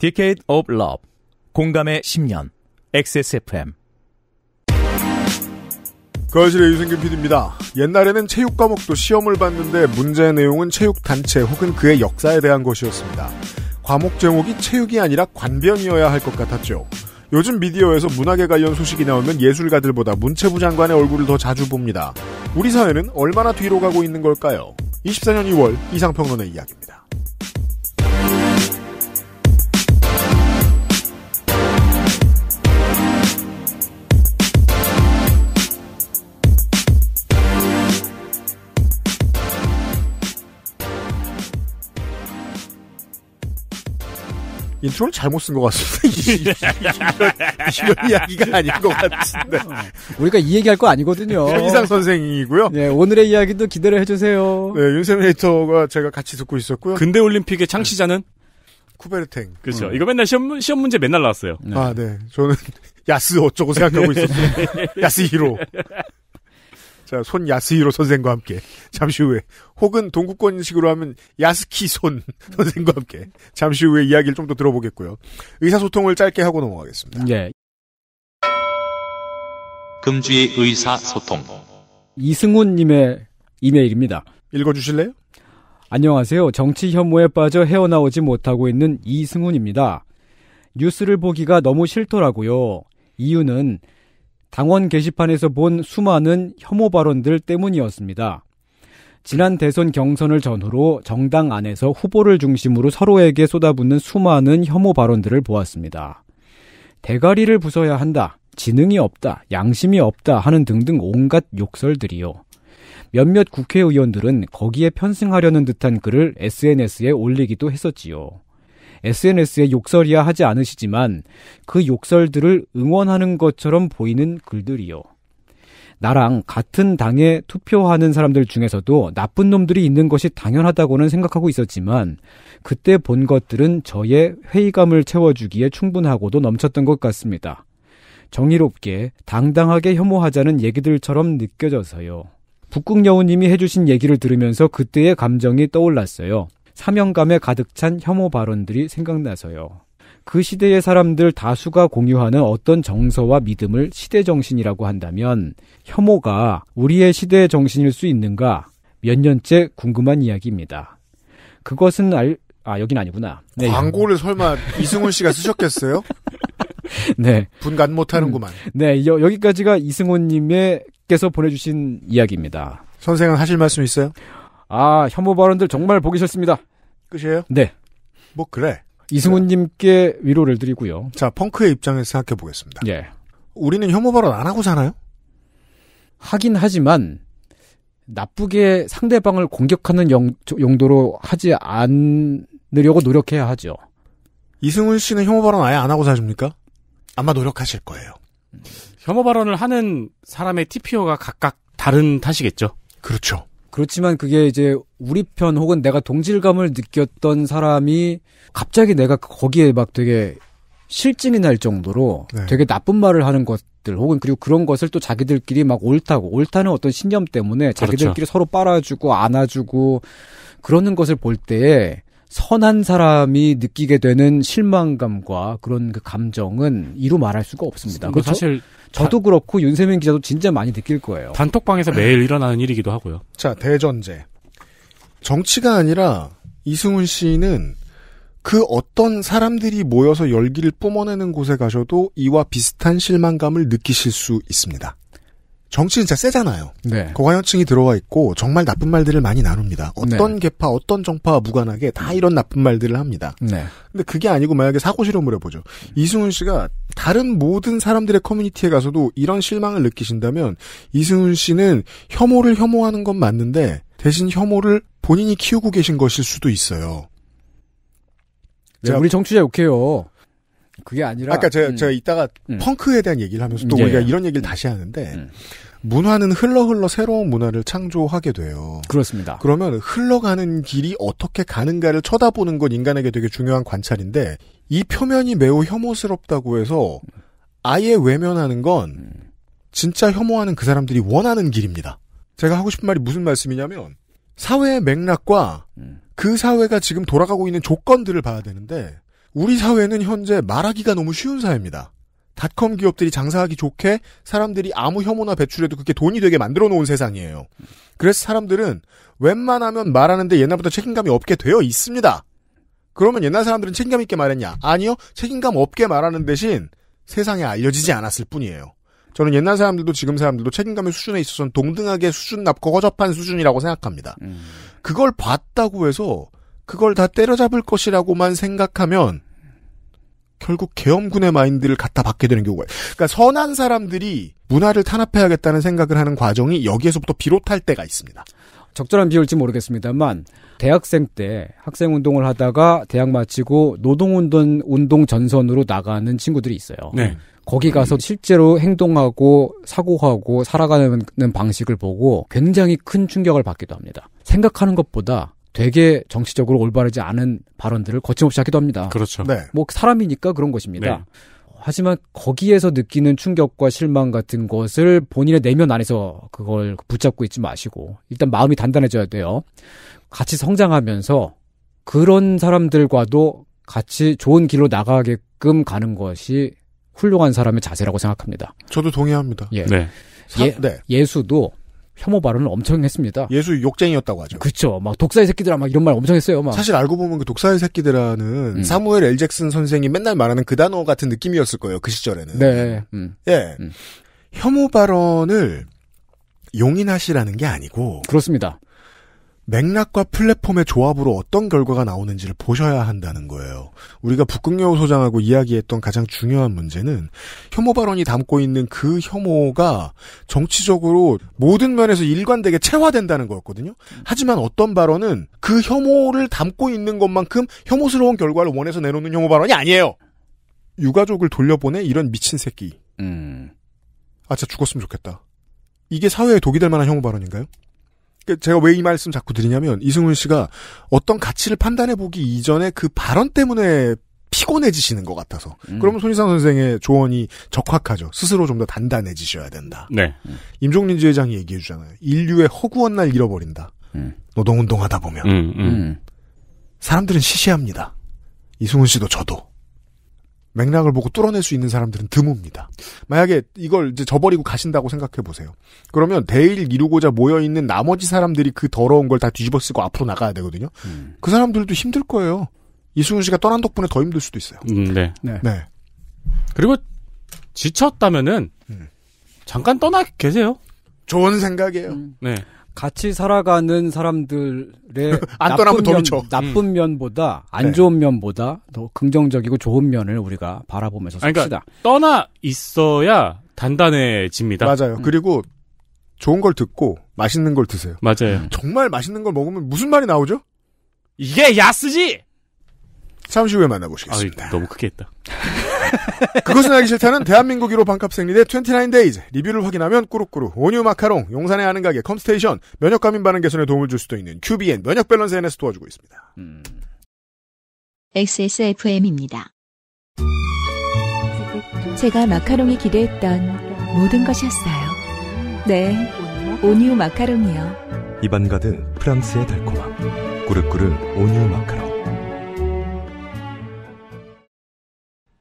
Decade of Love 공감의 10년 XSFM 거실의 유승균 PD입니다. 옛날에는 체육 과목도 시험을 봤는데 문제 내용은 체육 단체 혹은 그의 역사에 대한 것이었습니다. 과목 제목이 체육이 아니라 관변이어야 할 것 같았죠. 요즘 미디어에서 문학에 관련 소식이 나오면 예술가들보다 문체부 장관의 얼굴을 더 자주 봅니다. 우리 사회는 얼마나 뒤로 가고 있는 걸까요? 24년 2월 이상평론의 이야기입니다. 인트로를 잘못 쓴 것 같습니다. 이런, 이야기가 아닌 것 같은데. 우리가 이 얘기할 거 아니거든요. 이상 선생이고요. 네, 오늘의 이야기도 기대를 해주세요. 네, 윤세민 에이터가 제가 같이 듣고 있었고요. 근대 올림픽의 창시자는? 네. 쿠베르탱. 그렇죠. 음. 이거 맨날 시험, 시험 문제 맨날 나왔어요. 네. 아, 네. 저는 야스 어쩌고 생각하고 있었어요. 야스 히로. 자, 손 야스히로 선생과 함께 잠시 후에 혹은 동구권식으로 하면 야스키 손 선생과 함께 잠시 후에 이야기를 좀 더 들어보겠고요. 의사소통을 짧게 하고 넘어가겠습니다. 예. 금주의 의사소통 이승훈님의 이메일입니다. 읽어주실래요? 안녕하세요. 정치 혐오에 빠져 헤어나오지 못하고 있는 이승훈입니다. 뉴스를 보기가 너무 싫더라고요. 이유는 당원 게시판에서 본 수많은 혐오 발언들 때문이었습니다. 지난 대선 경선을 전후로 정당 안에서 후보를 중심으로 서로에게 쏟아붓는 수많은 혐오 발언들을 보았습니다. 대가리를 부숴야 한다, 지능이 없다, 양심이 없다 하는 등등 온갖 욕설들이요. 몇몇 국회의원들은 거기에 편승하려는 듯한 글을 SNS에 올리기도 했었지요. SNS에 욕설이야 하지 않으시지만 그 욕설들을 응원하는 것처럼 보이는 글들이요. 나랑 같은 당에 투표하는 사람들 중에서도 나쁜 놈들이 있는 것이 당연하다고는 생각하고 있었지만 그때 본 것들은 저의 회의감을 채워주기에 충분하고도 넘쳤던 것 같습니다. 정의롭게 당당하게 혐오하자는 얘기들처럼 느껴져서요. 북극여우님이 해주신 얘기를 들으면서 그때의 감정이 떠올랐어요. 사명감에 가득 찬 혐오 발언들이 생각나서요. 그 시대의 사람들 다수가 공유하는 어떤 정서와 믿음을 시대 정신이라고 한다면 혐오가 우리의 시대 의 정신일 수 있는가 몇 년째 궁금한 이야기입니다. 그것은 알, 아, 여긴 아니구나. 네. 광고를 설마 이승훈 씨가 쓰셨겠어요? 네. 분간 못하는구만. 음, 네, 여, 여기까지가 이승훈 님께서 보내주신 이야기입니다. 선생은 하실 말씀 있어요? 아, 혐오 발언들 정말 보기 싫습니다. 끝이에요? 네. 뭐 그래. 이승훈님께 위로를 드리고요. 자, 펑크의 입장에서 생각해 보겠습니다. 예. 우리는 혐오 발언 안 하고 사나요? 하긴 하지만 나쁘게 상대방을 공격하는 용, 도로 하지 않으려고 노력해야 하죠. 이승훈 씨는 혐오 발언 아예 안 하고 사십니까? 아마 노력하실 거예요. 혐오 발언을 하는 사람의 TPO가 각각 다른 탓이겠죠. 그렇죠. 그렇지만 그게 이제 우리 편 혹은 내가 동질감을 느꼈던 사람이 갑자기 내가 거기에 막 되게 실증이 날 정도로 네. 되게 나쁜 말을 하는 것들 혹은 그리고 그런 것을 또 자기들끼리 막 옳다고 옳다는 어떤 신념 때문에 자기들끼리 그렇죠. 서로 빨아주고 안아주고 그러는 것을 볼 때에 선한 사람이 느끼게 되는 실망감과 그런 그 감정은 이루 말할 수가 없습니다. 뭐 그렇죠? 사실 저도 그렇고 윤세민 기자도 진짜 많이 느낄 거예요. 단톡방에서 매일 일어나는 일이기도 하고요. 자, 대전제. 정치가 아니라 이승훈 씨는 그 어떤 사람들이 모여서 열기를 뿜어내는 곳에 가셔도 이와 비슷한 실망감을 느끼실 수 있습니다. 정치는 진짜 세잖아요. 네. 고관여층이 들어와 있고 정말 나쁜 말들을 많이 나눕니다. 어떤 네. 계파, 어떤 정파와 무관하게 다 이런 나쁜 말들을 합니다. 네. 근데 그게 아니고 만약에 사고 실험을 해보죠. 이승훈 씨가 다른 모든 사람들의 커뮤니티에 가서도 이런 실망을 느끼신다면 이승훈 씨는 혐오를 혐오하는 건 맞는데 대신 혐오를 본인이 키우고 계신 것일 수도 있어요. 네, 우리 정치자 욕해요. 그게 아니라 아까 제가, 음. 제 이따가 음. 펑크에 대한 얘기를 하면서 또 예. 우리가 이런 얘기를 다시 하는데 음. 문화는 흘러 흘러 새로운 문화를 창조하게 돼요. 그렇습니다. 그러면 흘러가는 길이 어떻게 가는가를 쳐다보는 건 인간에게 되게 중요한 관찰인데 이 표면이 매우 혐오스럽다고 해서 아예 외면하는 건 음. 진짜 혐오하는 그 사람들이 원하는 길입니다. 제가 하고 싶은 말이 무슨 말씀이냐면 사회의 맥락과 음. 그 사회가 지금 돌아가고 있는 조건들을 봐야 되는데 우리 사회는 현재 말하기가 너무 쉬운 사회입니다. 닷컴 기업들이 장사하기 좋게 사람들이 아무 혐오나 배출해도 그게 돈이 되게 만들어 놓은 세상이에요. 그래서 사람들은 웬만하면 말하는데 옛날부터 책임감이 없게 되어 있습니다. 그러면 옛날 사람들은 책임감 있게 말했냐? 아니요. 책임감 없게 말하는 대신 세상에 알려지지 않았을 뿐이에요. 저는 옛날 사람들도 지금 사람들도 책임감의 수준에 있어서는 동등하게 수준 납고 허접한 수준이라고 생각합니다. 음. 그걸 봤다고 해서 그걸 다 때려잡을 것이라고만 생각하면 결국 계엄군의 마인드를 갖다 받게 되는 경우가 있어요. 그러니까 선한 사람들이 문화를 탄압해야겠다는 생각을 하는 과정이 여기에서부터 비롯할 때가 있습니다. 적절한 비율일지 모르겠습니다만 대학생 때 학생 운동을 하다가 대학 마치고 노동 운동 운동 전선으로 나가는 친구들이 있어요. 네. 거기 가서 실제로 행동하고 사고하고 살아가는 방식을 보고 굉장히 큰 충격을 받기도 합니다. 생각하는 것보다 되게 정치적으로 올바르지 않은 발언들을 거침없이 하기도 합니다. 그렇죠. 네. 뭐 사람이니까 그런 것입니다. 네. 하지만 거기에서 느끼는 충격과 실망 같은 것을 본인의 내면 안에서 그걸 붙잡고 있지 마시고 일단 마음이 단단해져야 돼요. 같이 성장하면서 그런 사람들과도 같이 좋은 길로 나가게끔 가는 것이 훌륭한 사람의 자세라고 생각합니다. 저도 동의합니다. 예. 네. 사, 예, 네. 예수도 혐오 발언을 엄청 했습니다. 예수 욕쟁이였다고 하죠. 그쵸. 막 독사의 새끼들아 막 이런 말 엄청 했어요. 막. 사실 알고 보면 그 독사의 새끼들아는 음. 사무엘 엘 잭슨 선생이 맨날 말하는 그 단어 같은 느낌이었을 거예요. 그 시절에는. 네. 음. 예. 음. 혐오 발언을 용인하시라는 게 아니고 그렇습니다. 맥락과 플랫폼의 조합으로 어떤 결과가 나오는지를 보셔야 한다는 거예요. 우리가 북극여우 소장하고 이야기했던 가장 중요한 문제는 혐오 발언이 담고 있는 그 혐오가 정치적으로 모든 면에서 일관되게 체화된다는 거였거든요. 하지만 어떤 발언은 그 혐오를 담고 있는 것만큼 혐오스러운 결과를 원해서 내놓는 혐오 발언이 아니에요. 유가족을 돌려보내 이런 미친 새끼. 음. 아, 진짜 죽었으면 좋겠다. 이게 사회에 독이 될 만한 혐오 발언인가요? 그러니까 제가 왜 이 말씀 자꾸 드리냐면 이승훈 씨가 어떤 가치를 판단해 보기 이전에 그 발언 때문에 피곤해지시는 것 같아서 음. 그러면 손희상 선생의 조언이 적확하죠. 스스로 좀 더 단단해지셔야 된다. 네. 음. 임종린 지회장이 얘기해 주잖아요. 인류의 허구한 날 잃어버린다. 음. 노동운동하다 보면 음, 음. 사람들은 시시합니다. 이승훈 씨도 저도 맥락을 보고 뚫어낼 수 있는 사람들은 드뭅니다. 만약에 이걸 이제 저버리고 가신다고 생각해 보세요. 그러면 대일 이루고자 모여 있는 나머지 사람들이 그 더러운 걸 다 뒤집어 쓰고 앞으로 나가야 되거든요. 음. 그 사람들도 힘들 거예요. 이승훈 씨가 떠난 덕분에 더 힘들 수도 있어요. 음, 네. 네. 네. 그리고 지쳤다면은 음. 잠깐 떠나 계세요. 좋은 생각이에요. 음. 네. 같이 살아가는 사람들의 나쁜, 면, 음. 나쁜 면보다 안 네. 좋은 면보다 더 긍정적이고 좋은 면을 우리가 바라보면서 그러니까 삽시다. 그러니까 떠나 있어야 단단해집니다. 맞아요. 음. 그리고 좋은 걸 듣고 맛있는 걸 드세요. 맞아요. 음. 정말 맛있는 걸 먹으면 무슨 말이 나오죠? 이게 야스지! 잠시 후에 만나보시겠습니다. 아, 너무 크게 했다. 그것은 하기 싫다는 대한민국 1로 반값 생리대 29데이즈 리뷰를 확인하면 꾸룩꾸룩 온유 마카롱 용산에 아는 가게 컴스테이션 면역 감인 반응 개선에 도움을 줄 수도 있는 QBN 면역 밸런스 NS 도와주고 있습니다. 음. XSFM입니다. 제가 마카롱이 기대했던 모든 것이었어요. 네, 온유 마카롱이요. 입안 가득 프랑스의 달콤함. 꾸룩꾸룩 온유 마카롱.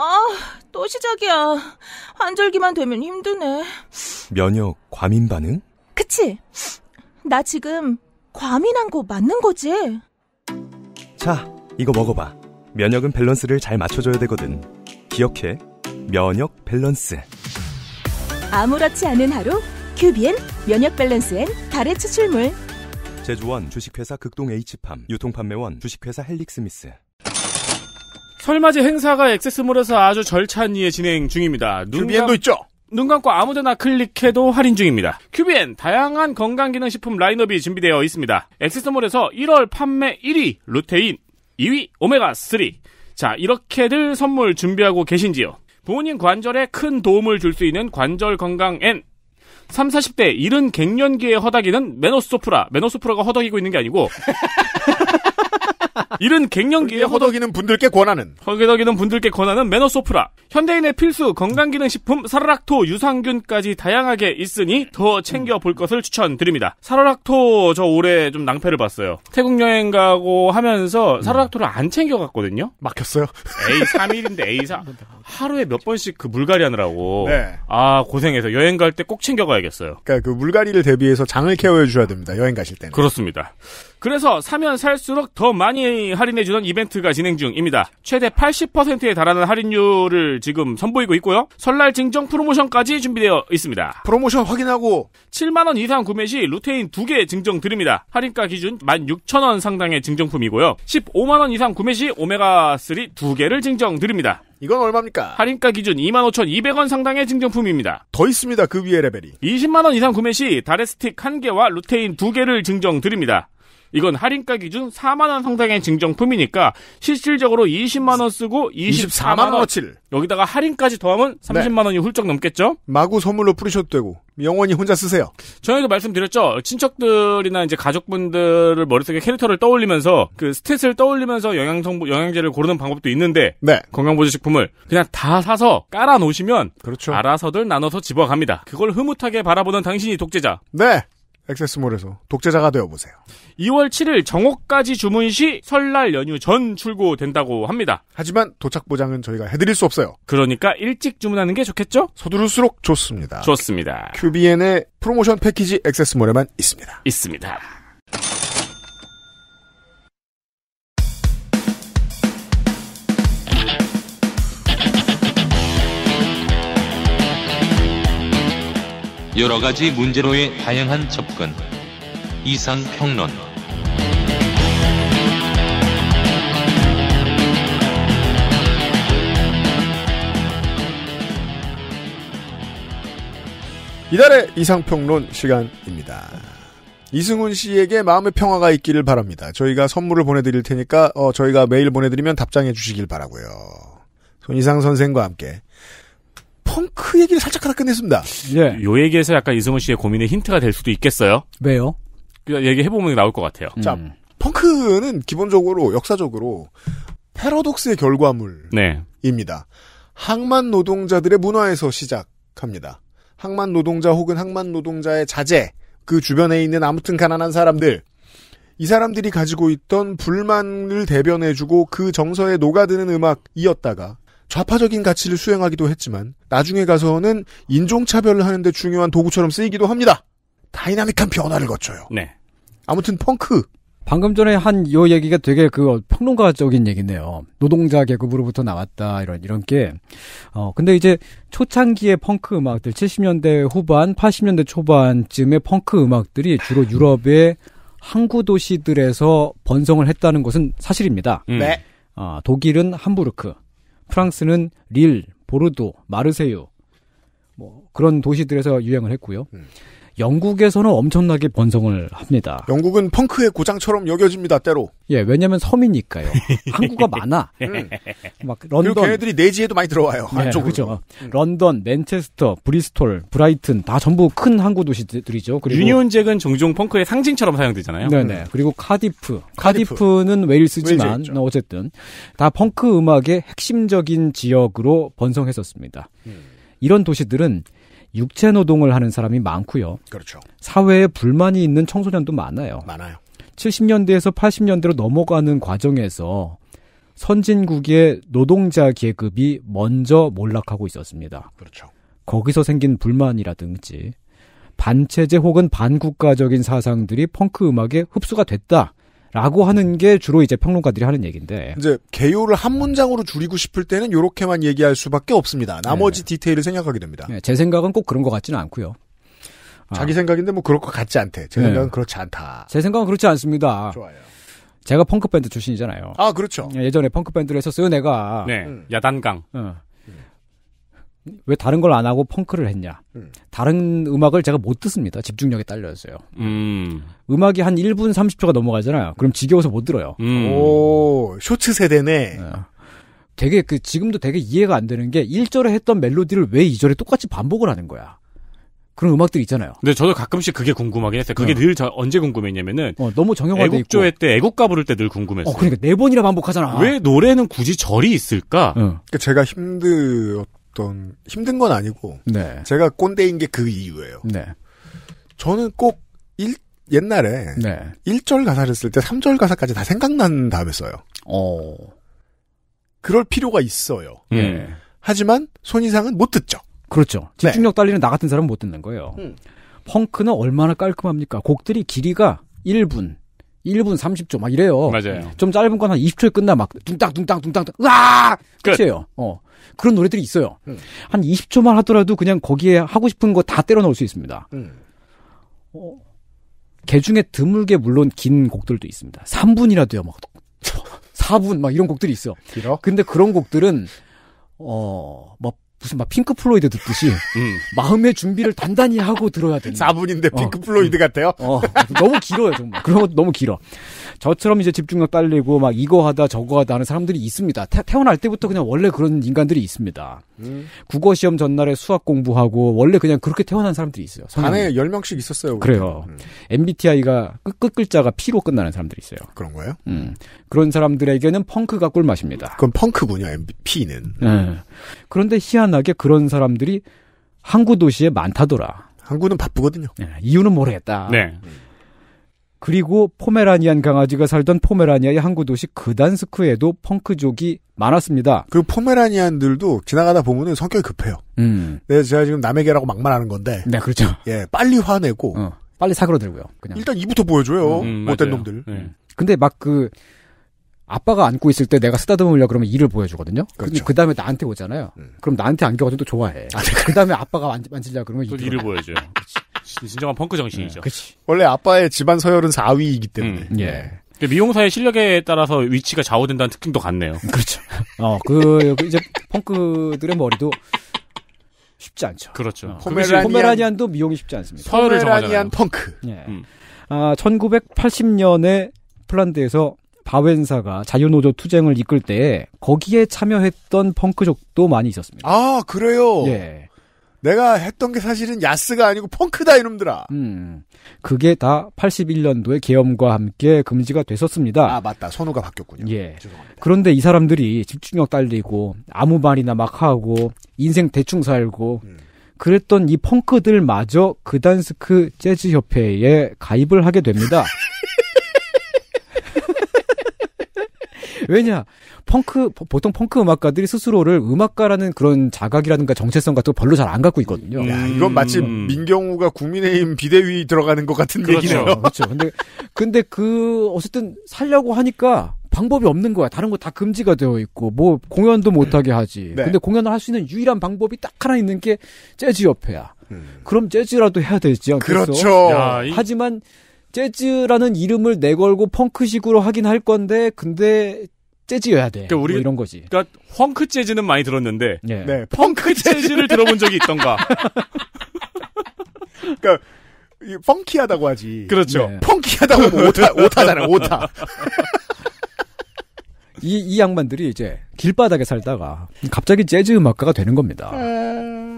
아, 또 시작이야. 환절기만 되면 힘드네. 면역 과민 반응? 그치? 나 지금 과민한 거 맞는 거지? 자, 이거 먹어봐. 면역은 밸런스를 잘 맞춰줘야 되거든. 기억해. 면역 밸런스. 아무렇지 않은 하루, 큐비엔 면역 밸런스엔 달의 추출물. 제조원 주식회사 극동 H팜, 유통판매원 주식회사 헬릭스미스. 설맞이 행사가 액세스몰에서 아주 절찬리에 진행 중입니다. 큐비엔도 있죠. 눈 감고 아무데나 클릭해도 할인 중입니다. 큐비엔 다양한 건강기능식품 라인업이 준비되어 있습니다. 액세스몰에서 1월 판매 1위 루테인, 2위 오메가3. 자 이렇게들 선물 준비하고 계신지요. 부모님 관절에 큰 도움을 줄 수 있는 관절 건강 엔 3, 40대 이른 갱년기에 허다기는 메노소프라. 메노소프라가 허덕이고 있는 게 아니고 이른 갱년기에 허덕이는 분들께 권하는 허덕이는 분들께 권하는 매너소프라 현대인의 필수 건강기능식품 사르락토 유산균까지 다양하게 있으니 더 챙겨볼 것을 추천드립니다 사르락토저 올해 좀 낭패를 봤어요 태국 여행 가고 하면서 음. 사르락토를안 챙겨갔거든요 막혔어요 A3일인데 A3 하루에 몇 번씩 그 물갈이 하느라고 네. 아 고생해서 여행 갈 때 꼭 챙겨가야겠어요 그러니까 그 물갈이를 대비해서 장을 케어해 주셔야 됩니다 여행 가실 때는 그렇습니다 그래서 사면 살수록 더 많이 할인해주는 이벤트가 진행 중입니다. 최대 80%에 달하는 할인율을 지금 선보이고 있고요. 설날 증정 프로모션까지 준비되어 있습니다. 프로모션 확인하고 7만원 이상 구매 시 루테인 2개 증정 드립니다. 할인가 기준 16,000원 상당의 증정품이고요. 15만원 이상 구매 시 오메가3 2개를 증정 드립니다. 이건 얼마입니까? 할인가 기준 25,200원 상당의 증정품입니다. 더 있습니다. 그 위에 레벨이. 20만원 이상 구매 시 다레스틱 1개와 루테인 2개를 증정 드립니다. 이건 할인가 기준 4만 원 상당의 증정품이니까 실질적으로 20만 원 쓰고 24만, 24만 원어치를 여기다가 할인까지 더하면 30만 원이 훌쩍 넘겠죠. 마구 선물로 뿌리셔도 되고 영원히 혼자 쓰세요. 저희도 말씀드렸죠. 친척들이나 이제 가족분들을 머릿속에 캐릭터를 떠올리면서 그 스탯을 떠올리면서 영양 성분 영양제를 고르는 방법도 있는데 네. 건강보조식품을 그냥 다 사서 깔아 놓으시면 그렇죠. 알아서들 나눠서 집어갑니다. 그걸 흐뭇하게 바라보는 당신이 독재자. 네. 액세스몰에서 독재자가 되어보세요. 2월 7일 정오까지 주문 시 설날 연휴 전 출고된다고 합니다. 하지만 도착 보장은 저희가 해드릴 수 없어요. 그러니까 일찍 주문하는 게 좋겠죠? 서두를수록 좋습니다. 좋습니다. QBN의 프로모션 패키지 액세스몰에만 있습니다. 있습니다. 여러 가지 문제로의 다양한 접근. 이상 평론. 이달의 이상평론 시간입니다. 이승훈 씨에게 마음의 평화가 있기를 바랍니다. 저희가 선물을 보내드릴 테니까 어, 저희가 메일 보내드리면 답장해 주시길 바라고요. 손이상 선생과 함께 펑크 얘기를 살짝 하나 끝냈습니다. 예. 요 얘기에서 약간 이승훈 씨의 고민의 힌트가 될 수도 있겠어요. 왜요? 그 얘기해보면 나올 것 같아요. 음. 자, 펑크는 기본적으로 역사적으로 패러독스의 결과물입니다. 네. 항만 노동자들의 문화에서 시작합니다. 항만 노동자 혹은 항만 노동자의 자제, 그 주변에 있는 아무튼 가난한 사람들, 이 사람들이 가지고 있던 불만을 대변해주고 그 정서에 녹아드는 음악이었다가 좌파적인 가치를 수행하기도 했지만 나중에 가서는 인종차별을 하는데 중요한 도구처럼 쓰이기도 합니다. 다이나믹한 변화를 거쳐요. 네. 아무튼 펑크. 방금 전에 한 요 얘기가 되게 그 평론가적인 얘기네요. 노동자 계급으로부터 나왔다 이런 이런 게. 어 근데 이제 초창기의 펑크 음악들 70년대 후반 80년대 초반쯤의 펑크 음악들이 주로 유럽의 항구 도시들에서 번성을 했다는 것은 사실입니다. 음. 네. 음. 아, 독일은 함부르크, 프랑스는 릴, 보르도, 마르세유 뭐 그런 도시들에서 유행을 했고요. 음. 영국에서는 엄청나게 번성을 합니다. 영국은 펑크의 고장처럼 여겨집니다, 때로. 예, 왜냐면 하섬이니까요 항구가 많아. 음. 예. 막 런던. 그리고 걔네들이 내지에도 많이 들어와요. 네, 안쪽으로. 그죠. 음. 런던, 맨체스터, 브리스톨, 브라이튼 다 전부 큰 항구 도시들이죠. 그리고 유니온잭은 종종 펑크의 상징처럼 사용되잖아요. 네네. 음. 네. 그리고 카디프. 카디프. 카디프는 웨일스지만 어, 어쨌든 다 펑크 음악의 핵심적인 지역으로 번성했었습니다. 음. 이런 도시들은 육체 노동을 하는 사람이 많고요. 그렇죠. 사회에 불만이 있는 청소년도 많아요. 많아요. 70년대에서 80년대로 넘어가는 과정에서 선진국의 노동자 계급이 먼저 몰락하고 있었습니다. 그렇죠. 거기서 생긴 불만이라든지 반체제 혹은 반국가적인 사상들이 펑크 음악에 흡수가 됐다. 라고 하는 게 주로 이제 평론가들이 하는 얘기인데 이제 개요를 한 문장으로 줄이고 싶을 때는 이렇게만 얘기할 수밖에 없습니다. 나머지 네. 디테일을 생각하게 됩니다. 네, 제 생각은 꼭 그런 것 같지는 않고요. 아. 자기 아. 생각인데 뭐 그럴 것 같지 않대. 제 네. 생각은 그렇지 않다. 제 생각은 그렇지 않습니다. 좋아요. 제가 펑크 밴드 출신이잖아요. 아 그렇죠. 예전에 펑크 밴드를 했었어요. 내가 네. 음. 야단강. 어. 왜 다른 걸 안 하고 펑크를 했냐. 음. 다른 음악을 제가 못 듣습니다. 집중력에 딸려어요 음. 음악이 한 1분 30초가 넘어가잖아요. 그럼 지겨워서 못 들어요. 음. 오, 쇼츠 세대네. 네. 되게 그 지금도 되게 이해가 안 되는 게 1절에 했던 멜로디를 왜 2절에 똑같이 반복을 하는 거야. 그런 음악들 있잖아요. 근데 저도 가끔씩 그게 궁금하긴 했어요. 그게 네. 늘 저, 언제 궁금했냐면은 어, 너무 정형화되 있고 애국조회 때 애국가 부를 때 늘 궁금했어요. 어, 그러니까 네 번이나 반복하잖아. 왜 노래는 굳이 절이 있을까? 응. 그러니까 제가 힘들었 어떤 힘든 건 아니고 네. 제가 꼰대인 게 그 이유예요. 네. 저는 꼭 일, 옛날에 네. 1절 가사를 쓸때 3절 가사까지 다 생각난 다음에 써요. 어. 그럴 필요가 있어요. 예. 음. 하지만 손이상은 못 듣죠. 그렇죠. 네. 집중력 딸리는 나 같은 사람은 못 듣는 거예요. 음. 펑크는 얼마나 깔끔합니까? 곡들이 길이가 1분, 1분 30초 막 이래요. 맞아요. 좀 짧은 건 한 20초에 끝나 막 둥땅 둥땅 둥땅 으아! 끝이에요. 어. 그런 노래들이 있어요. 음. 한 20초만 하더라도 그냥 거기에 하고 싶은 거 다 때려 넣을 수 있습니다. 음. 어, 개 중에 드물게 물론 긴 곡들도 있습니다. 3분이라도요, 막 4분 막 이런 곡들이 있어. 길어? 근데 그런 곡들은 어막 무슨 막 핑크 플로이드 듣듯이 음. 마음의 준비를 단단히 하고 들어야 된다. 4분인데 핑크 어. 플로이드 음. 같아요? 어, 너무 길어요 정말. 그런 것도 너무 길어. 저처럼 이제 집중력 딸리고 막 이거 하다 저거 하다 하는 사람들이 있습니다. 태, 어날 때부터 그냥 원래 그런 인간들이 있습니다. 음. 국어 시험 전날에 수학 공부하고 원래 그냥 그렇게 태어난 사람들이 있어요. 안에 10명씩 있었어요. 그래요 음. MBTI가 끝, 끝 글자가 P로 끝나는 사람들이 있어요. 그런 거예요? 음. 그런 사람들에게는 펑크가 꿀맛입니다. 그건 펑크군요. MBP는. 네. 예. 그런데 희한하게 그런 사람들이 항구 도시에 많다더라. 항구는 바쁘거든요. 네. 이유는 모르겠다. 네. 음. 그리고 포메라니안 강아지가 살던 포메라니아의 항구 도시 그단스크에도 펑크족이 많았습니다. 그 포메라니안들도 지나가다 보면은 성격이 급해요. 음. 네, 제가 지금 남에게라고 막말하는 건데. 네, 그렇죠. 예, 빨리 화내고 어, 빨리 사그러들고요. 그냥 일단 이부터 보여줘요. 음, 못된 맞아요. 놈들. 네. 음. 근데 막 그 아빠가 안고 있을 때 내가 쓰다듬으려 그러면 이를 보여주거든요. 그렇죠. 그 다음에 나한테 오잖아요. 음. 그럼 나한테 안겨가지고 또 좋아해. 아, 네. 그 다음에 아빠가 만지, 만지려 그러면 또 이를 보여줘요. 진정한 펑크 정신이죠. 네, 원래 아빠의 집안 서열은 4위이기 때문에. 음, 예. 네. 그 미용사의 실력에 따라서 위치가 좌우된다는 특징도 같네요. 그렇죠. 어, 그, 그, 이제 펑크들의 머리도 쉽지 않죠. 그렇죠. 어, 포메라니안, 포메라니안도 미용이 쉽지 않습니다. 서열을 정하잖아 펑크. 예. 음. 아, 1980년에 폴란드에서 바웬사가 자유노조 투쟁을 이끌 때 거기에 참여했던 펑크족도 많이 있었습니다. 아, 그래요? 예. 내가 했던 게 사실은 야스가 아니고 펑크다 이놈들아. 음. 그게 다 81년도에 계엄과 함께 금지가 됐었습니다. 아, 맞다. 선호가 바뀌었군요. 예. 죄송합니다. 그런데 이 사람들이 집중력 딸리고 아무 말이나 막 하고 인생 대충 살고 음. 그랬던 이 펑크들마저 그단스크 재즈 협회에 가입을 하게 됩니다. 왜냐 펑크 보통 펑크 음악가들이 스스로를 음악가라는 그런 자각이라든가 정체성 같은 걸 별로 잘 안 갖고 있거든요. 야, 이건 마치 음. 민경우가 국민의힘 비대위 들어가는 것 같은 그렇죠. 얘기네요. 그렇죠. 근데 근데 그 어쨌든 살려고 하니까 방법이 없는 거야. 다른 거 다 금지가 되어 있고 뭐 공연도 못 하게 하지. 네. 근데 공연을 할 수 있는 유일한 방법이 딱 하나 있는 게 재즈 옆에야 음. 그럼 재즈라도 해야 되지 않겠어? 그렇죠. 야, 이... 하지만 재즈라는 이름을 내걸고 펑크식으로 하긴 할 건데 근데 재즈여야 돼. 그러니까 우리 뭐 이런 거지. 그러니까 펑크 재즈는 많이 들었는데 네, 네 펑크 재즈를 들어본 적이 있던가. 그러니까 펑키하다고 하지. 그렇죠. 네. 펑키하다고 하면 오타 오타잖아 오타. 이, 이 양반들이 이제 길바닥에 살다가 갑자기 재즈 음악가가 되는 겁니다. 에... 아.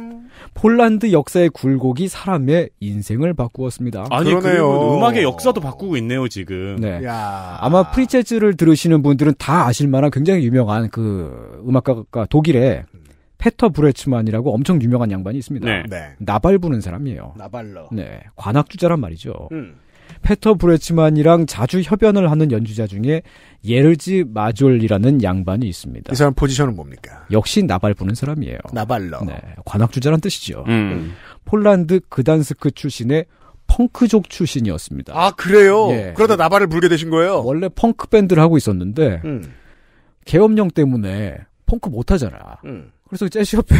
폴란드 역사의 굴곡이 사람의 인생을 바꾸었습니다. 아니 그러네요. 음악의 역사도 바꾸고 있네요 지금. 네. 야. 아마 프리체즈를 들으시는 분들은 다 아실 만한 굉장히 유명한 그 음악가가 독일의 페터 브레츠만이라고 엄청 유명한 양반이 있습니다. 네. 네. 나발 부는 사람이에요. 나발러. 네. 관악주자란 말이죠. 음. 페터 브레츠만이랑 자주 협연을 하는 연주자 중에 예를지 마졸이라는 양반이 있습니다. 이 사람 포지션은 뭡니까? 역시 나발 부는 사람이에요. 나발러. 네, 관악주자란 뜻이죠. 음. 폴란드 그단스크 출신의 펑크족 출신이었습니다. 아 그래요? 예. 그러다 나발을 불게 되신 거예요? 원래 펑크 밴드를 하고 있었는데 음. 계엄령 때문에 펑크 못 하잖아. 음. 그래서 재즈협회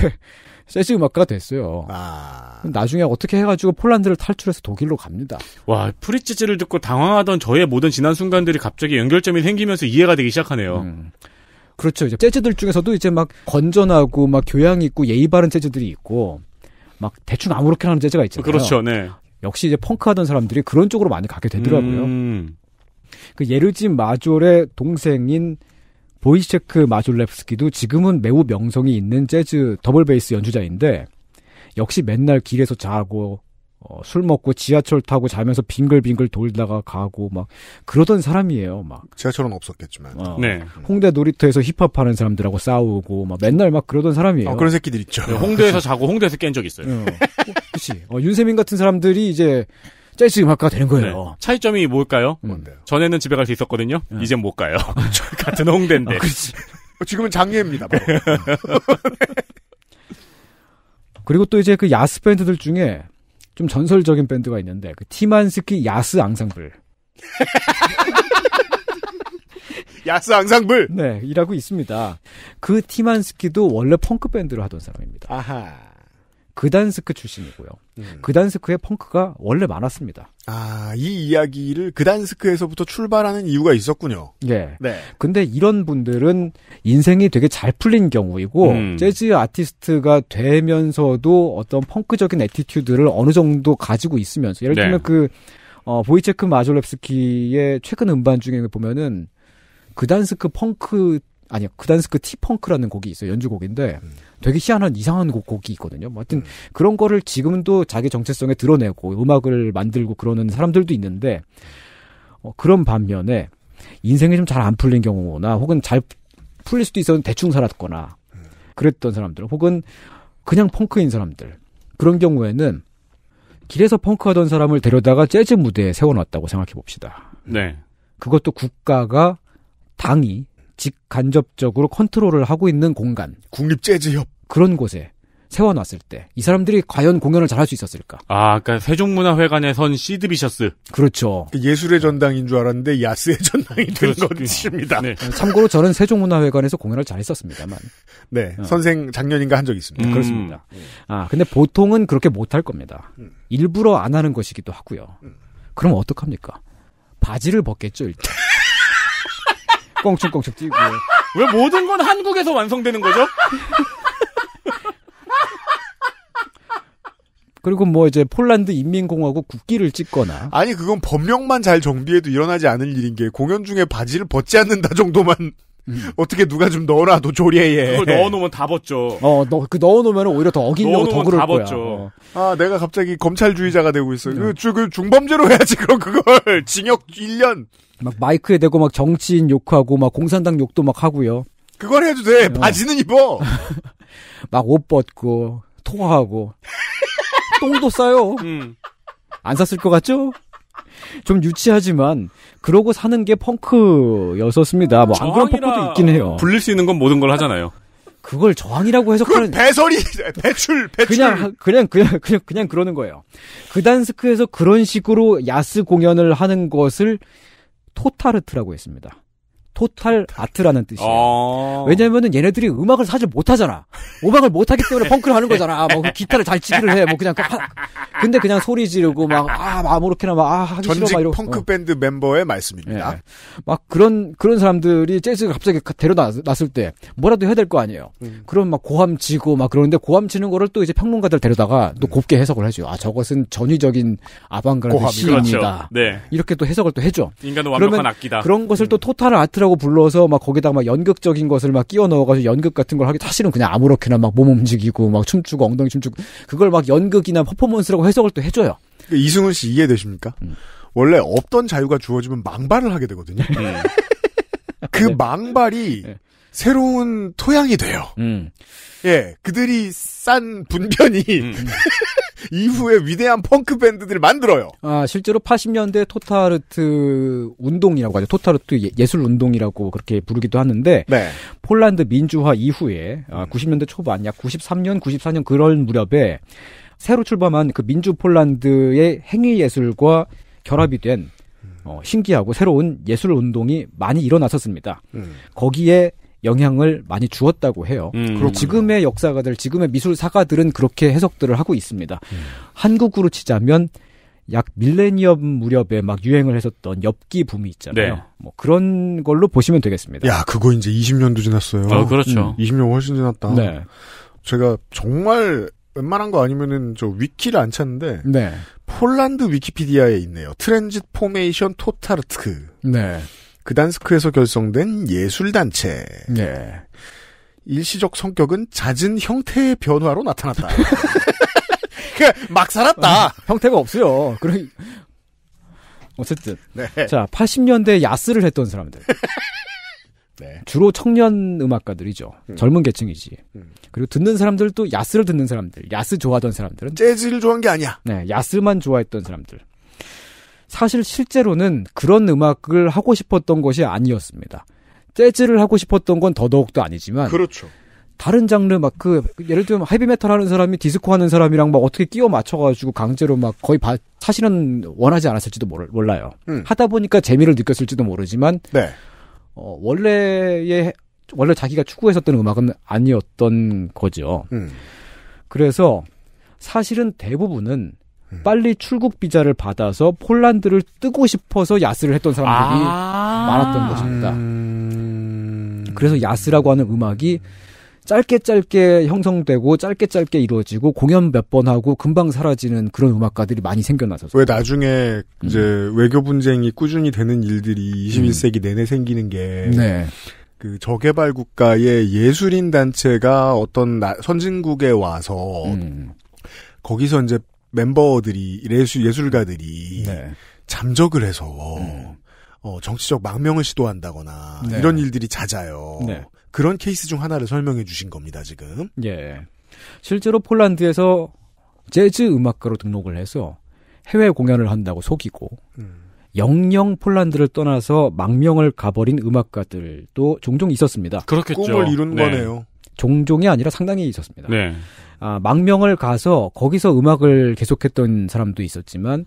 세즈 음악가가 됐어요. 아... 나중에 어떻게 해가지고 폴란드를 탈출해서 독일로 갑니다. 와, 프리치즈를 듣고 당황하던 저의 모든 지난 순간들이 갑자기 연결점이 생기면서 이해가 되기 시작하네요. 음. 그렇죠. 이제 재즈들 중에서도 이제 막 건전하고 막 교양 있고 예의 바른 재즈들이 있고 막 대충 아무렇게나 하는 재즈가 있잖아요. 그렇죠. 네. 역시 이제 펑크 하던 사람들이 그런 쪽으로 많이 가게 되더라고요. 음... 그 예르지 마졸의 동생인 보이체크 마졸랩스키도 지금은 매우 명성이 있는 재즈 더블 베이스 연주자인데 역시 맨날 길에서 자고 어, 술 먹고 지하철 타고 자면서 빙글빙글 돌다가 가고 막 그러던 사람이에요. 막 지하철은 없었겠지만 어, 네. 홍대 놀이터에서 힙합하는 사람들하고 싸우고 막 맨날 막 그러던 사람이에요. 어, 그런 새끼들 있죠. 네, 홍대에서 그치. 자고 홍대에서 깬 적 있어요. 어. 어, 그렇지. 어, 윤세민 같은 사람들이 이제 짤수 음악가 되는 네. 거예요. 네. 차이점이 뭘까요? 뭔데요? 전에는 집에 갈 수 있었거든요. 네. 이젠 못 가요. 아, 그렇죠. 같은 홍대인데. 아, 지금은 장례입니다. 그리고 또 이제 그 야스 밴드들 중에 좀 전설적인 밴드가 있는데 그 티만스키 야스 앙상블. 야스 앙상블. 네, 이라고 있습니다. 그 티만스키도 원래 펑크 밴드로 하던 사람입니다. 아하. 그단스크 출신이고요. 음. 그단스크에 펑크가 원래 많았습니다. 아, 이 이야기를 그단스크에서부터 출발하는 이유가 있었군요. 예. 네. 근데 이런 분들은 인생이 되게 잘 풀린 경우이고 음. 재즈 아티스트가 되면서도 어떤 펑크적인 에티튜드를 어느 정도 가지고 있으면서 예를 들면 네. 그 어, 보이체크 마졸렙스키의 최근 음반 중에 보면은 그단스크 펑크 아니요 그단스크 티펑크라는 곡이 있어요 연주곡인데 음. 되게 희한한 이상한 곡, 곡이 있거든요. 뭐 하여튼 음. 그런 거를 지금도 자기 정체성에 드러내고 음악을 만들고 그러는 사람들도 있는데 어, 그런 반면에 인생이 좀 잘 안 풀린 경우나 혹은 잘 풀릴 수도 있었는 대충 살았거나 음. 그랬던 사람들 혹은 그냥 펑크인 사람들 그런 경우에는 길에서 펑크하던 사람을 데려다가 재즈 무대에 세워놨다고 생각해 봅시다. 네. 그것도 국가가 당이 직간접적으로 컨트롤을 하고 있는 공간. 국립 재즈협 그런 곳에 세워놨을 때 이 사람들이 과연 공연을 잘할 수 있었을까? 아, 그러니까 세종문화회관에선 시드비셔스. 그렇죠. 그러니까 예술의 전당인 줄 알았는데 야스의 전당이 된 것입니다. 네. 어, 참고로 저는 세종문화회관에서 공연을 잘했었습니다만. 네, 어. 선생 작년인가 한 적이 있습니다. 음. 그렇습니다. 아, 근데 보통은 그렇게 못할 겁니다. 음. 일부러 안 하는 것이기도 하고요. 음. 그럼 어떡합니까? 바지를 벗겠죠 일단. 껑충껑충 뛰고. 왜 모든 건 한국에서 완성되는 거죠? 그리고 뭐 이제 폴란드 인민공화국 국기를 찍거나 아니 그건 법령만 잘 정비해도 일어나지 않을 일인 게 공연 중에 바지를 벗지 않는다 정도만 음. 어떻게 누가 좀 넣어놔도 조리해 그걸 넣어놓으면 다 벗죠 어그 넣어놓으면 오히려 더 어기려고 더 그럴 다 거야 벗죠. 어. 아 내가 갑자기 검찰주의자가 되고 있어 음. 그, 그 중범죄로 해야지 그럼 그걸 징역 1년 막 마이크에 대고 막 정치인 욕하고 막 공산당 욕도 막 하고요. 그걸 해도 돼. 어. 바지는 입어. 막 옷 벗고 통화하고 똥도 싸요. 음. 안 샀을 것 같죠? 좀 유치하지만 그러고 사는 게 펑크였었습니다. 뭐안 그런 펑크도 있긴 해요. 불릴 수 있는 건 모든 걸 하잖아요. 그걸 저항이라고 해석하는 배설이 배출 배출 그냥 그냥 그냥 그냥 그냥 그러는 거예요. 그단스크에서 그런 식으로 야스 공연을 하는 것을 토타르트라고 했습니다. 토탈 아트라는 뜻이에요. 아~ 왜냐면은 얘네들이 음악을 사실 못하잖아. 음악을 못하기 때문에 펑크를 하는 거잖아. 아, 뭐 기타를 잘 치기를 해. 뭐 그냥 하, 근데 그냥 소리 지르고 막아 아무렇게나 막아 하기 싫어 막이러 펑크 어. 밴드 멤버의 말씀입니다. 네. 막 그런 그런 사람들이 재즈가 갑자기 데려놨을 때 뭐라도 해야 될 거 아니에요. 음. 그럼 막 고함 지고 막 그러는데 고함 치는 거를 또 이제 평론가들 데려다가 또 음. 곱게 해석을 해줘요. 아 저것은 전위적인 아방가르드 시입니다. 그렇죠. 네. 이렇게 또 해석을 또 해줘. 인간은 완벽한 그러면 악기다. 그런 것을 음. 또 토탈 아트라고 밴드라고 불러서 막 거기다가 막 연극적인 것을 막 끼워 넣어가지고 연극 같은 걸 하기 사실은 그냥 아무렇게나 막 몸 움직이고 막 춤추고 엉덩이 춤추고 그걸 막 연극이나 퍼포먼스라고 해석을 또 해줘요. 그 이승훈 씨 이해되십니까? 음. 원래 없던 자유가 주어지면 망발을 하게 되거든요. 네. 그 네. 망발이 네. 새로운 토양이 돼요. 음. 예, 그들이 싼 분변이 음. 이후에 위대한 펑크 밴드들을 만들어요. 아 실제로 80년대 토탈르트 운동이라고 하죠. 토탈르트 예, 예술 운동이라고 그렇게 부르기도 하는데 네. 폴란드 민주화 이후에 아, 90년대 음. 초반 약 93년, 94년 그런 무렵에 새로 출범한 그 민주 폴란드의 행위 예술과 결합이 된 어, 신기하고 새로운 예술 운동이 많이 일어났었습니다. 음. 거기에 영향을 많이 주었다고 해요. 음, 지금의 역사가들, 지금의 미술사가들은 그렇게 해석들을 하고 있습니다. 음. 한국으로 치자면 약 밀레니엄 무렵에 막 유행을 했었던 엽기 붐이 있잖아요. 네. 뭐 그런 걸로 보시면 되겠습니다. 야, 그거 이제 20년도 지났어요. 어, 그렇죠. 음, 20년 훨씬 지났다. 네. 제가 정말 웬만한 거 아니면은 저 위키를 안 찾는데 네. 폴란드 위키피디아에 있네요. 트랜짓 포메이션 토타르트 네. 그단스크에서 결성된 예술단체. 네. 일시적 성격은 잦은 형태의 변화로 나타났다. 그러니까 막 살았다. 어, 형태가 없어요. 그런 어쨌든 네. 자 80년대 야스를 했던 사람들 네. 주로 청년 음악가들이죠. 음. 젊은 계층이지. 음. 그리고 듣는 사람들도 야스를 듣는 사람들, 야스 좋아하던 사람들은 재즈를 좋아한 게 아니야. 네, 야스만 좋아했던 사람들. 사실 실제로는 그런 음악을 하고 싶었던 것이 아니었습니다. 재즈를 하고 싶었던 건 더더욱도 아니지만 그렇죠. 다른 장르 막 그 예를 들면 하이비메탈 하는 사람이 디스코 하는 사람이랑 막 어떻게 끼워 맞춰가지고 강제로 막 거의 바, 사실은 원하지 않았을지도 몰라요. 음. 하다 보니까 재미를 느꼈을지도 모르지만 네. 어, 원래의 원래 자기가 추구했었던 음악은 아니었던 거죠. 음. 그래서 사실은 대부분은 음. 빨리 출국 비자를 받아서 폴란드를 뜨고 싶어서 야스를 했던 사람들이 아~ 많았던 것입니다. 음... 그래서 야스라고 하는 음악이 짧게 짧게 형성되고 짧게 짧게 이루어지고 공연 몇 번 하고 금방 사라지는 그런 음악가들이 많이 생겨나서 왜 나중에 음. 이제 외교 분쟁이 꾸준히 되는 일들이 21세기 음. 내내 생기는 게 네. 그 저개발 국가의 예술인 단체가 어떤 나, 선진국에 와서 음. 거기서 이제 멤버들이 예술 예술가들이 네. 잠적을 해서 음. 어, 정치적 망명을 시도한다거나 네. 이런 일들이 잦아요. 네. 그런 케이스 중 하나를 설명해 주신 겁니다 지금. 예. 실제로 폴란드에서 재즈 음악가로 등록을 해서 해외 공연을 한다고 속이고 음. 영영 폴란드를 떠나서 망명을 가버린 음악가들도 종종 있었습니다. 그렇겠죠. 꿈을 이룬 네. 거네요. 종종이 아니라 상당히 있었습니다. 네. 아, 망명을 가서 거기서 음악을 계속했던 사람도 있었지만